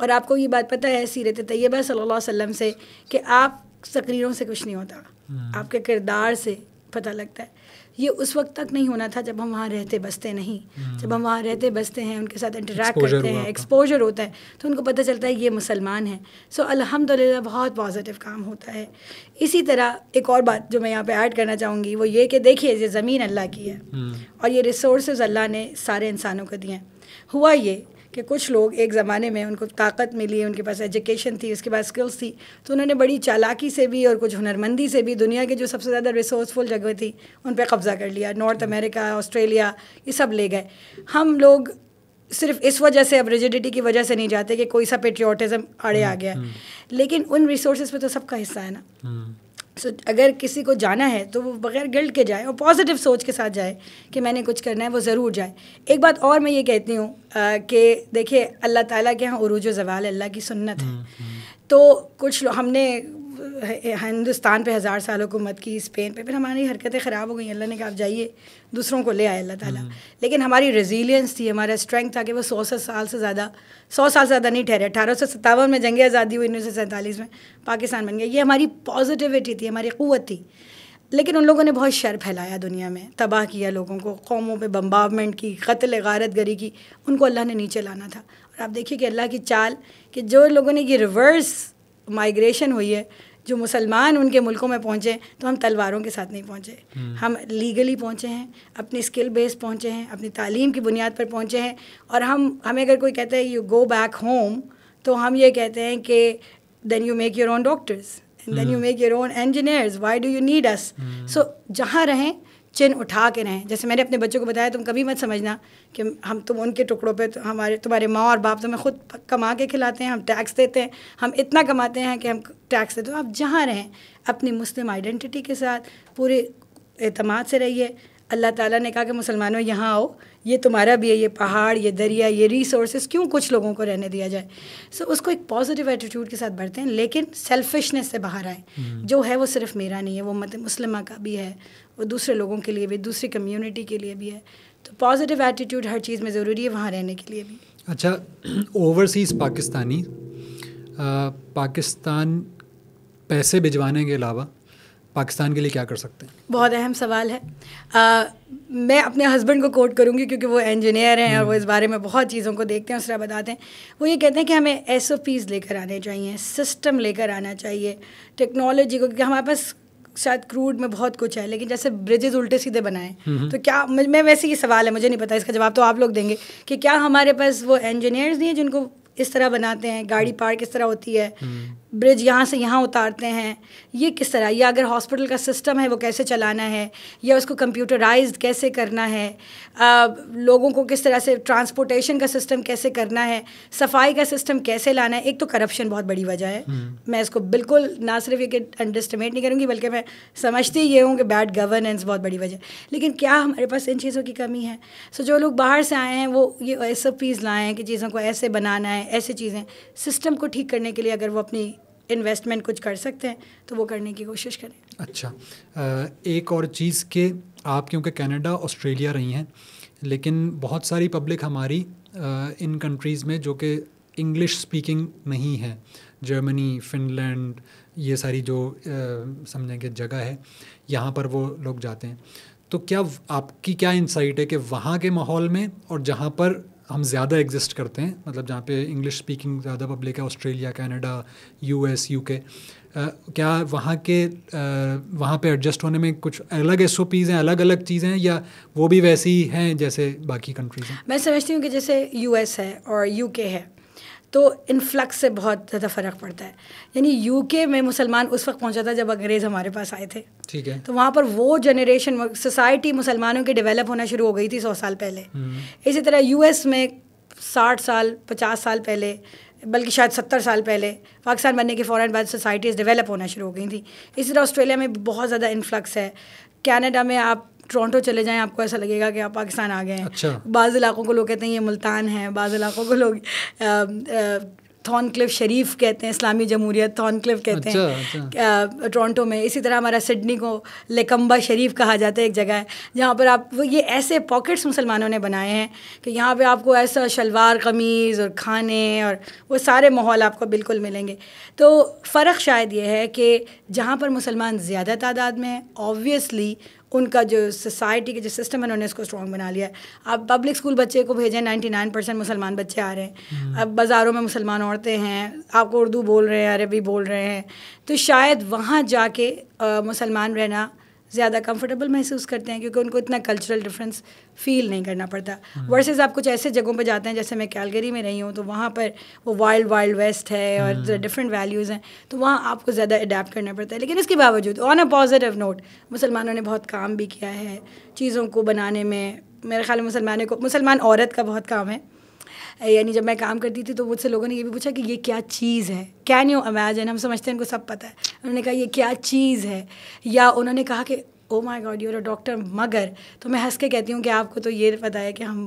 Speaker 2: और आपको ये बात पता है सीरत तैयबा सल्ला अलैहि से कि आप तकरीरों से कुछ नहीं होता हम्म। आपके किरदार से पता लगता है ये उस वक्त तक नहीं होना था जब हम वहाँ रहते बसते नहीं हम्म। जब हम वहाँ रहते बसते हैं उनके साथ इंटरेक्ट करते हैं एक्सपोजर होता है तो उनको पता चलता है ये मुसलमान हैं सो so, अल्हम्दुलिल्लाह बहुत पॉजिटिव काम होता है इसी तरह एक और बात जो मैं यहाँ पे ऐड करना चाहूँगी वो ये कि देखिए ये ज़मीन अल्लाह की है हम्म। और ये रिसोर्स अल्लाह ने सारे इंसानों को दिए हैं हुआ ये कि कुछ लोग एक ज़माने में उनको ताकत मिली उनके पास एजुकेशन थी उसके पास स्किल्स थी तो उन्होंने बड़ी चालाकी से भी और कुछ हुनरमंदी से भी दुनिया के जो सबसे ज़्यादा रिसोर्सफुल जगह थी उन पर कब्ज़ा कर लिया नॉर्थ अमेरिका ऑस्ट्रेलिया ये सब ले गए हम लोग सिर्फ इस वजह से अब रिजिडिटी की वजह से नहीं जाते कि कोई सा पेट्रियाटिज़म अड़े आ हम्म, गया
Speaker 3: हम्म।
Speaker 2: लेकिन उन रिसोर्स पर तो सबका हिस्सा है ना हम्म। सो so, अगर किसी को जाना है तो वो बगैर गिल्ट के जाए और पॉजिटिव सोच के साथ जाए कि मैंने कुछ करना है वो ज़रूर जाए एक बात और मैं ये कहती हूँ कि देखिए अल्लाह ताला के यहाँ उरूज जवाल अल्लाह की सुन्नत है हम्म, हम्म। तो कुछ हमने हिंदुस्तान पे हज़ार साल हुकूमत की स्पेन पे फिर हमारी हरकतें ख़राब हो गई अल्लाह ने कहा आप जाइए दूसरों को ले आए अल्लाह ताला हम्म। लेकिन हमारी रेजिलियंस थी हमारा स्ट्रेंथ था कि वो सौ सौ साल से ज़्यादा सौ साल से ज़्यादा नहीं ठहरे अठारह सौ सत्तावन में जंग आज़ादी हुई उन्नीस सौ सैंतालीस में पाकिस्तान बन गया ये हमारी पॉजिटिविटी थी हमारी क़वत थी लेकिन उन लोगों ने बहुत शर फैलाया दुनिया में तबाह किया लोगों को कौमों पर बम्बावमेंट की कत्ल गारत गरी की उनको अल्लाह ने नीचे लाना था और आप देखिए कि अल्लाह की चाल कि जो लोगों ने ये रिवर्स माइग्रेशन हुई है जो मुसलमान उनके मुल्कों में पहुँचे तो हम तलवारों के साथ नहीं पहुँचे हम्म। हम लीगली पहुँचे हैं अपनी स्किल बेस पहुँचे हैं अपनी तालीम की बुनियाद पर पहुँचे हैं और हम हमें अगर कोई कहता है यू गो बैक होम तो हम ये कहते हैं कि then you make your own doctors then you make your own engineers why do you need us so जहाँ रहें चिन्ह उठा के रहें जैसे मैंने अपने बच्चों को बताया तुम कभी मत समझना कि हम तुम उनके टुकड़ों पे तो हमारे तुम्हारे माँ और बाप तुम्हें खुद कमा के खिलाते हैं हम टैक्स देते हैं हम इतना कमाते हैं कि हम टैक्स देते हैं तो आप जहाँ रहें अपनी मुस्लिम आइडेंटिटी के साथ पूरे अतमाद से रहिए अल्लाह ताला ने कहा कि मुसलमानों यहाँ आओ ये तुम्हारा भी है ये पहाड़ ये दरिया ये रिसोर्सेज क्यों कुछ लोगों को रहने दिया जाए सो so, उसको एक पॉजिटिव एटीट्यूड के साथ बढ़ते हैं लेकिन सेल्फिशनेस से बाहर आए हम्म। जो है वो सिर्फ मेरा नहीं है वो मत मुसलमा का भी है वो दूसरे लोगों के लिए भी दूसरी कम्यूनिटी के लिए भी है तो पॉजिटिव एटीट्यूड हर चीज़ में ज़रूरी है वहाँ रहने के लिए भी
Speaker 1: अच्छा ओवरसीज़ पाकिस्तानी आ, पाकिस्तान पैसे भिजवाने के अलावा पाकिस्तान के लिए क्या कर सकते हैं
Speaker 2: बहुत अहम सवाल है आ, मैं अपने हस्बैंड को कोट करूँगी क्योंकि वो इंजीनियर हैं और वो हम्म। इस बारे में बहुत चीज़ों को देखते हैं उसरा बताते हैं वो ये कहते हैं कि हमें एस लेकर आने चाहिए सिस्टम लेकर आना चाहिए टेक्नोलॉजी को क्योंकि हमारे पास शायद क्रूड में बहुत कुछ है लेकिन जैसे ब्रिजेज उल्टे सीधे बनाए हम्म। तो क्या मैं वैसे ये सवाल है मुझे नहीं पता इसका जवाब तो आप लोग देंगे कि क्या हमारे पास वो इंजीनियर्स नहीं हैं जिनको इस तरह बनाते हैं गाड़ी हम्म। पार्क इस तरह होती है हम्म। ब्रिज यहाँ से यहाँ उतारते हैं ये किस तरह या अगर हॉस्पिटल का सिस्टम है वो कैसे चलाना है या उसको कंप्यूटराइज कैसे करना है आ, लोगों को किस तरह से ट्रांसपोर्टेशन का सिस्टम कैसे करना है सफाई का सिस्टम कैसे लाना है एक तो करप्शन बहुत बड़ी वजह है हम्म। मैं इसको बिल्कुल ना सिर्फ ये अंडरस्टिमेट नहीं करूँगी बल्कि मैं समझती ये हूँ कि बैड गवर्नेंस बहुत बड़ी वजह लेकिन क्या हमारे पास इन चीज़ों की कमी है सो जो लोग बाहर से आए हैं वो ये एस लाए हैं कि चीज़ों को ऐसे बनाना है ऐसे चीज़ें सिस्टम को ठीक करने के लिए अगर वो अपनी इन्वेस्टमेंट कुछ कर सकते हैं तो वो करने की कोशिश करें
Speaker 1: अच्छा एक और चीज़ के आप क्योंकि कनाडा ऑस्ट्रेलिया रही हैं लेकिन बहुत सारी पब्लिक हमारी इन कंट्रीज़ में जो कि इंग्लिश स्पीकिंग नहीं है जर्मनी फिनलैंड ये सारी जो समझें कि जगह है यहाँ पर वो लोग जाते हैं तो क्या आपकी क्या इंसाइट है कि वहाँ के माहौल में और जहाँ पर हम ज़्यादा एग्जिस्ट करते हैं मतलब जहाँ पे इंग्लिश स्पीकिंग ज़्यादा पब्लिक है ऑस्ट्रेलिया कनाडा यूएस यूके क्या वहाँ के वहाँ पे एडजस्ट होने में कुछ अलग एस हैं अलग अलग चीज़ें हैं या वो भी वैसी हैं जैसे बाकी कंट्रीज हैं
Speaker 2: मैं समझती हूँ कि जैसे यूएस है और यूके है तो इनफ्लक्स से बहुत ज़्यादा फ़र्क पड़ता है यानी यूके में मुसलमान उस वक्त पहुंचा था जब अंग्रेज़ हमारे पास आए थे ठीक है तो वहाँ पर वो जनरेशन सोसाइटी मुसलमानों की डेवलप होना शुरू हो गई थी सौ साल पहले हम्म। इसी तरह यूएस में साठ साल पचास साल पहले बल्कि शायद सत्तर साल पहले पाकिस्तान बनने के फ़ौर बाद सोसाइटीज़ डेवलप होना शुरू हो गई थी इसी तरह ऑस्ट्रेलिया में बहुत ज़्यादा इन्फ्लक्स है कैनेडा में आप टोरंटो चले जाएं आपको ऐसा लगेगा कि आप पाकिस्तान आ गए हैं अच्छा। बाज़ इलाकों को लोग कहते हैं ये मुल्तान हैं बाज़ इलाकों को लोग थॉन क्लिफ शरीफ कहते हैं इस्लामी जमूरियत थॉन क्लिफ कहते अच्छा, हैं अच्छा। टोरंटो अच्छा। में इसी तरह हमारा सिडनी को लेकम्बा शरीफ कहा जाता है एक जगह है जहाँ पर आप वो ये ऐसे पॉकेट्स मुसलमानों ने बनाए हैं कि यहाँ पे आपको ऐसा शलवार कमीज़ और खाने और वो सारे माहौल आपको बिल्कुल मिलेंगे तो फ़र्क शायद ये है कि जहाँ पर मुसलमान ज़्यादा तादाद में हैं ऑब्वियसली उनका जो सोसाइटी के जो सिस्टम है उन्होंने इसको स्ट्रॉन्ग बना लिया है अब पब्लिक स्कूल बच्चे को भेजें नाइन्टी नाइन परसेंट मुसलमान बच्चे आ रहे हैं हम्म। अब बाज़ारों में मुसलमान औरतें हैं आपको उर्दू बोल रहे हैं अरबी बोल रहे हैं तो शायद वहाँ जाके मुसलमान रहना ज़्यादा कंफर्टेबल महसूस करते हैं क्योंकि उनको इतना कल्चरल डिफरेंस फील नहीं करना पड़ता वर्सेस हाँ। आप कुछ ऐसे जगहों पर जाते हैं जैसे मैं कैलगरी में रही हूँ तो वहाँ पर वो वाइल्ड वाइल्ड वेस्ट है और डिफरेंट हाँ। वैल्यूज़ हैं तो वहाँ आपको ज़्यादा अडेप्ट करना पड़ता है लेकिन इसके बावजूद ऑन अ पॉजिटिव नोट मुसलमानों ने बहुत काम भी किया है चीज़ों को बनाने में मेरे ख्याल में मुसलमानों को मुसलमान औरत का बहुत काम है यानी जब मैं काम करती थी तो मुझसे लोगों ने ये भी पूछा कि ये क्या चीज़ है कैन यू इमेजिन हम समझते हैं उनको सब पता है उन्होंने कहा ये क्या चीज़ है या उन्होंने कहा कि oh my god you're a doctor मगर तो मैं हंस के कहती हूँ कि आपको तो ये पता है कि हम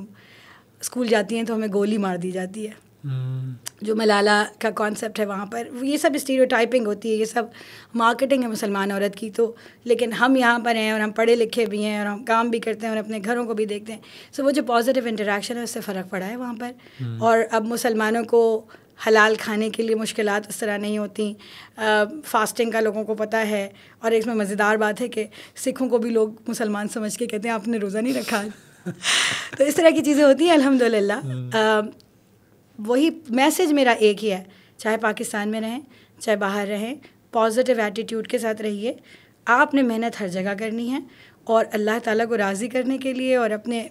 Speaker 2: स्कूल जाती हैं तो हमें गोली मार दी जाती है Hmm. जो मलाला का कॉन्सेप्ट है वहाँ पर ये सब टाइपिंग होती है ये सब मार्केटिंग है मुसलमान औरत की तो लेकिन हम यहाँ पर हैं और हम पढ़े लिखे भी हैं और हम काम भी करते हैं और अपने घरों को भी देखते हैं सो वो जो पॉजिटिव इंटरेक्शन है उससे फ़र्क पड़ा है वहाँ पर
Speaker 3: hmm. और
Speaker 2: अब मुसलमानों को हलाल खाने के लिए मुश्किल उस तरह नहीं होती आ, फास्टिंग का लोगों को पता है और इसमें मज़ेदार बात है कि सिखों को भी लोग मुसलमान समझ के कहते हैं आपने रोज़ा नहीं रखा तो इस तरह की चीज़ें होती हैं अल्हम्दुलिल्लाह hmm. वही मैसेज मेरा एक ही है चाहे पाकिस्तान में रहें चाहे बाहर रहें पॉजिटिव एटीट्यूड के साथ रहिए आपने मेहनत हर जगह करनी है और अल्लाह ताला को राज़ी करने के लिए और अपने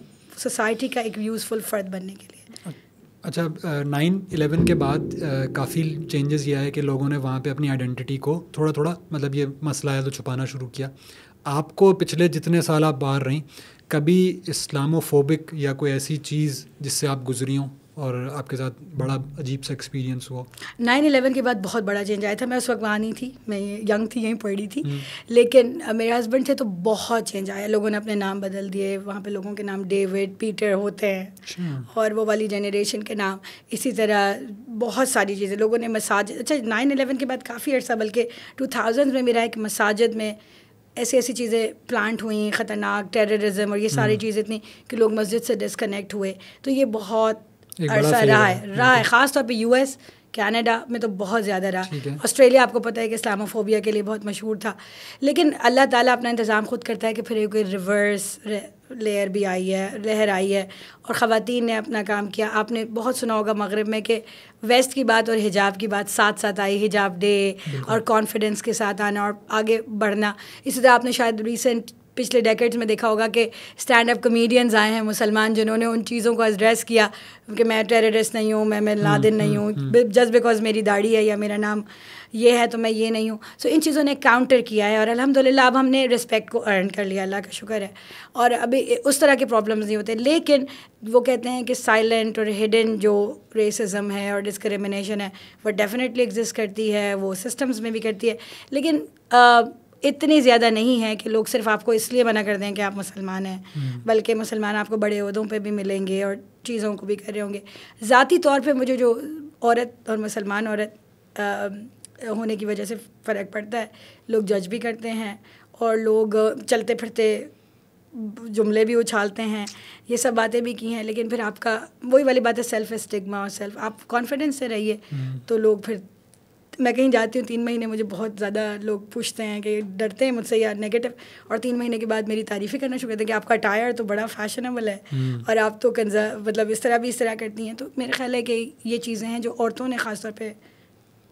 Speaker 2: सोसाइटी का एक यूज़फुल फ़र्द बनने के लिए
Speaker 1: अच्छा नाइन इलेवन के बाद काफ़ी चेंजेस ये आए कि लोगों ने वहाँ पे अपनी आइडेंटिटी को थोड़ा थोड़ा मतलब ये मसला है तो छुपाना शुरू किया आपको पिछले जितने साल आप बाहर रहीं कभी इस्लामोफोबिक या कोई ऐसी चीज़ जिससे आप गुजरी हों और आपके साथ बड़ा अजीब सा एक्सपीरियंस हुआ
Speaker 2: नाइन अलेवन के बाद बहुत बड़ा चेंज आया था मैं उस वक्त वहाँ नहीं थी मैं यंग थी यहीं पढ़ी थी हम्म। लेकिन मेरे हस्बैंड थे तो बहुत चेंज आया लोगों ने अपने नाम बदल दिए वहाँ पे लोगों के नाम डेविड पीटर होते हैं अच्छा। और वो वाली जनरेशन के नाम इसी तरह बहुत सारी चीज़ें लोगों ने मसाजद अच्छा नाइन एलेवन के बाद काफ़ी अर्सा बल्कि टू थाउजेंड में मेरा एक मसाजिद में ऐसी ऐसी चीज़ें प्लांट हुई ख़तरनाक टेररिज्म और ये सारी हम्म। चीज़ें इतनी कि लोग मस्जिद से डिसकनेक्ट हुए तो ये बहुत अरसा रहा है रहा है ख़ासतौर पर एस कनाडा में तो बहुत ज़्यादा रहा ऑस्ट्रेलिया आपको पता है कि इस्लामोफोबिया के लिए बहुत मशहूर था लेकिन अल्लाह ताला अपना इंतज़ाम ख़ुद करता है कि फिर कोई रिवर्स लेयर भी आई है लहर आई है और ख़वातीन ने अपना काम किया आपने बहुत सुना होगा मगरब में कि वेस्ट की बात और हिजाब की बात साथ साथ आई हिजाब डे और कॉन्फिडेंस के साथ आना और आगे बढ़ना इसी तरह आपने शायद रिसेंट पिछले डेकेड्स में देखा होगा कि स्टैंड अप कमेडियंस आए हैं मुसलमान जिन्होंने उन चीज़ों को एड्रेस किया कि मैं टेररिस्ट नहीं हूँ मैं मैं लादिन हम्म, हम्म, नहीं हूँ जस्ट हम्म। बिकॉज मेरी दाढ़ी है या मेरा नाम ये है तो मैं ये नहीं हूँ सो so, इन चीज़ों ने काउंटर किया है और अलहमदिल्ला अब हमने रिस्पेक्ट को अर्न कर लिया अल्लाह का शुक्र है और अभी उस तरह के प्रॉब्लम्स नहीं होते लेकिन वो कहते हैं कि साइलेंट और हिडन जो रेसिज्म है और डिस्क्रिमिनेशन है वो डेफिनेटली एग्जिस्ट करती है वो सिस्टम्स में भी करती है लेकिन uh, इतनी ज़्यादा नहीं है कि लोग सिर्फ आपको इसलिए मना कर दें कि आप मुसलमान हैं हम्म। बल्कि मुसलमान आपको बड़े उहदों पे भी मिलेंगे और चीज़ों को भी कर रहे होंगे ज़ाती तौर पे मुझे जो औरत और मुसलमान औरत आ, होने की वजह से फ़र्क पड़ता है लोग जज भी करते हैं और लोग चलते फिरते जुमले भी उछालते हैं ये सब बातें भी की हैं लेकिन फिर आपका वही वाली बात है सेल्फ स्टिग्मा और सेल्फ आप कॉन्फिडेंस से रहिए हम्म। तो लोग फिर मैं कहीं जाती हूँ तीन महीने मुझे बहुत ज़्यादा लोग पूछते हैं कि डरते हैं मुझसे या नेगेटिव और तीन महीने के बाद मेरी तारीफ़ें करना शुरू करते हैं कि आपका अटायर तो बड़ा फैशनेबल है हम्म। और आप तो कंजर्व मतलब इस तरह भी इस तरह करती हैं तो मेरे ख्याल है कि ये चीज़ें हैं जो औरतों ने ख़ासतौर पर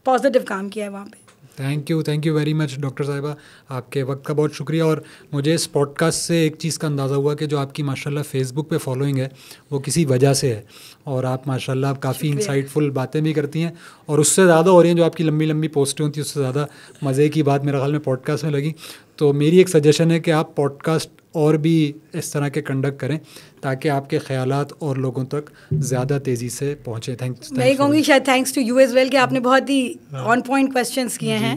Speaker 2: पॉजिटिव काम किया है वहाँ पर
Speaker 1: thank you thank you very much doctor साहिबा आपके वक्त का बहुत शुक्रिया और मुझे इस पॉडकास्ट से एक चीज़ का अंदाज़ा हुआ कि जो आपकी माशाल्लाह फेसबुक पे फॉलोइंग है वो किसी वजह से है और आप माशाल्लाह काफ़ी इंसाइटफुल बातें भी करती हैं और उससे ज़्यादा हो रही हैं जो आपकी लंबी लंबी पोस्टें होती हैं उससे ज़्यादा मज़े की बात मेरे ख्याल में पॉडकास्ट में लगी तो मेरी एक सजेशन है कि आप पॉडकास्ट और भी इस तरह के कंडक्ट करें ताकि आपके ख्याल और लोगों तक ज़्यादा तेज़ी से पहुँचे थैंक मैं कहूँगी
Speaker 2: शायद thanks to you as well कि आपने बहुत ही ऑन पॉइंट क्वेश्चन किए हैं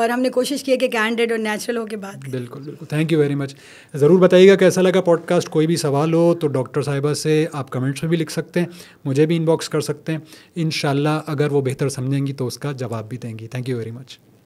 Speaker 2: और हमने कोशिश की है कि कैंडेड और नेचुरल होकर बात
Speaker 1: बिल्कुल बिल्कुल थैंक यू वेरी मच ज़रूर बताइएगा कैसा लगा पॉडकास्ट कोई भी सवाल हो तो डॉक्टर साहिबा से आप कमेंट्स में भी लिख सकते हैं मुझे भी इनबॉक्स कर सकते हैं इन अगर वो बेहतर समझेंगी तो उसका जवाब भी देंगी थैंक यू वेरी मच